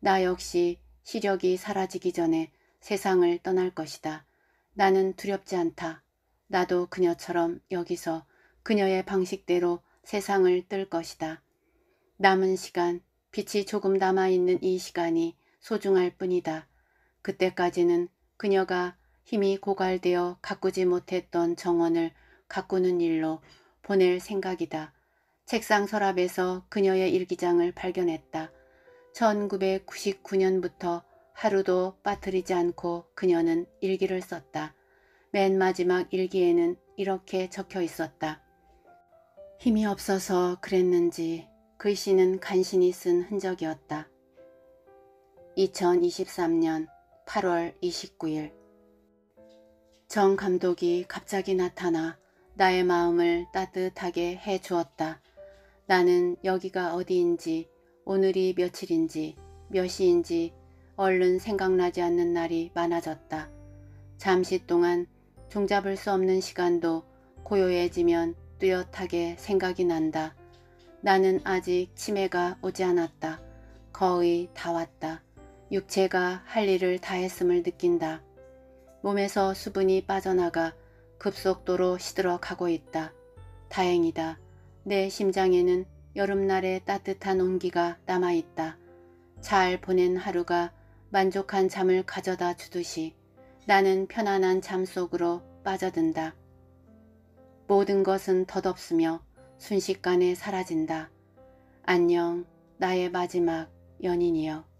나 역시 시력이 사라지기 전에 세상을 떠날 것이다. 나는 두렵지 않다. 나도 그녀처럼 여기서 그녀의 방식대로 세상을 뜰 것이다. 남은 시간 빛이 조금 남아있는 이 시간이 소중할 뿐이다. 그때까지는 그녀가 힘이 고갈되어 가꾸지 못했던 정원을 가꾸는 일로 보낼 생각이다. 책상 서랍에서 그녀의 일기장을 발견했다. 1999년부터 하루도 빠뜨리지 않고 그녀는 일기를 썼다. 맨 마지막 일기에는 이렇게 적혀 있었다. 힘이 없어서 그랬는지 글씨는 간신히 쓴 흔적이었다. 2023년 8월 29일 정 감독이 갑자기 나타나 나의 마음을 따뜻하게 해 주었다. 나는 여기가 어디인지 오늘이 며칠인지 몇 시인지 얼른 생각나지 않는 날이 많아졌다. 잠시 동안 종잡을 수 없는 시간도 고요해지면 뚜렷하게 생각이 난다. 나는 아직 치매가 오지 않았다. 거의 다 왔다. 육체가 할 일을 다 했음을 느낀다. 몸에서 수분이 빠져나가 급속도로 시들어 가고 있다. 다행이다. 내 심장에는 여름날의 따뜻한 온기가 남아있다. 잘 보낸 하루가 만족한 잠을 가져다 주듯이 나는 편안한 잠 속으로 빠져든다. 모든 것은 덧없으며 순식간에 사라진다. 안녕, 나의 마지막 연인이여.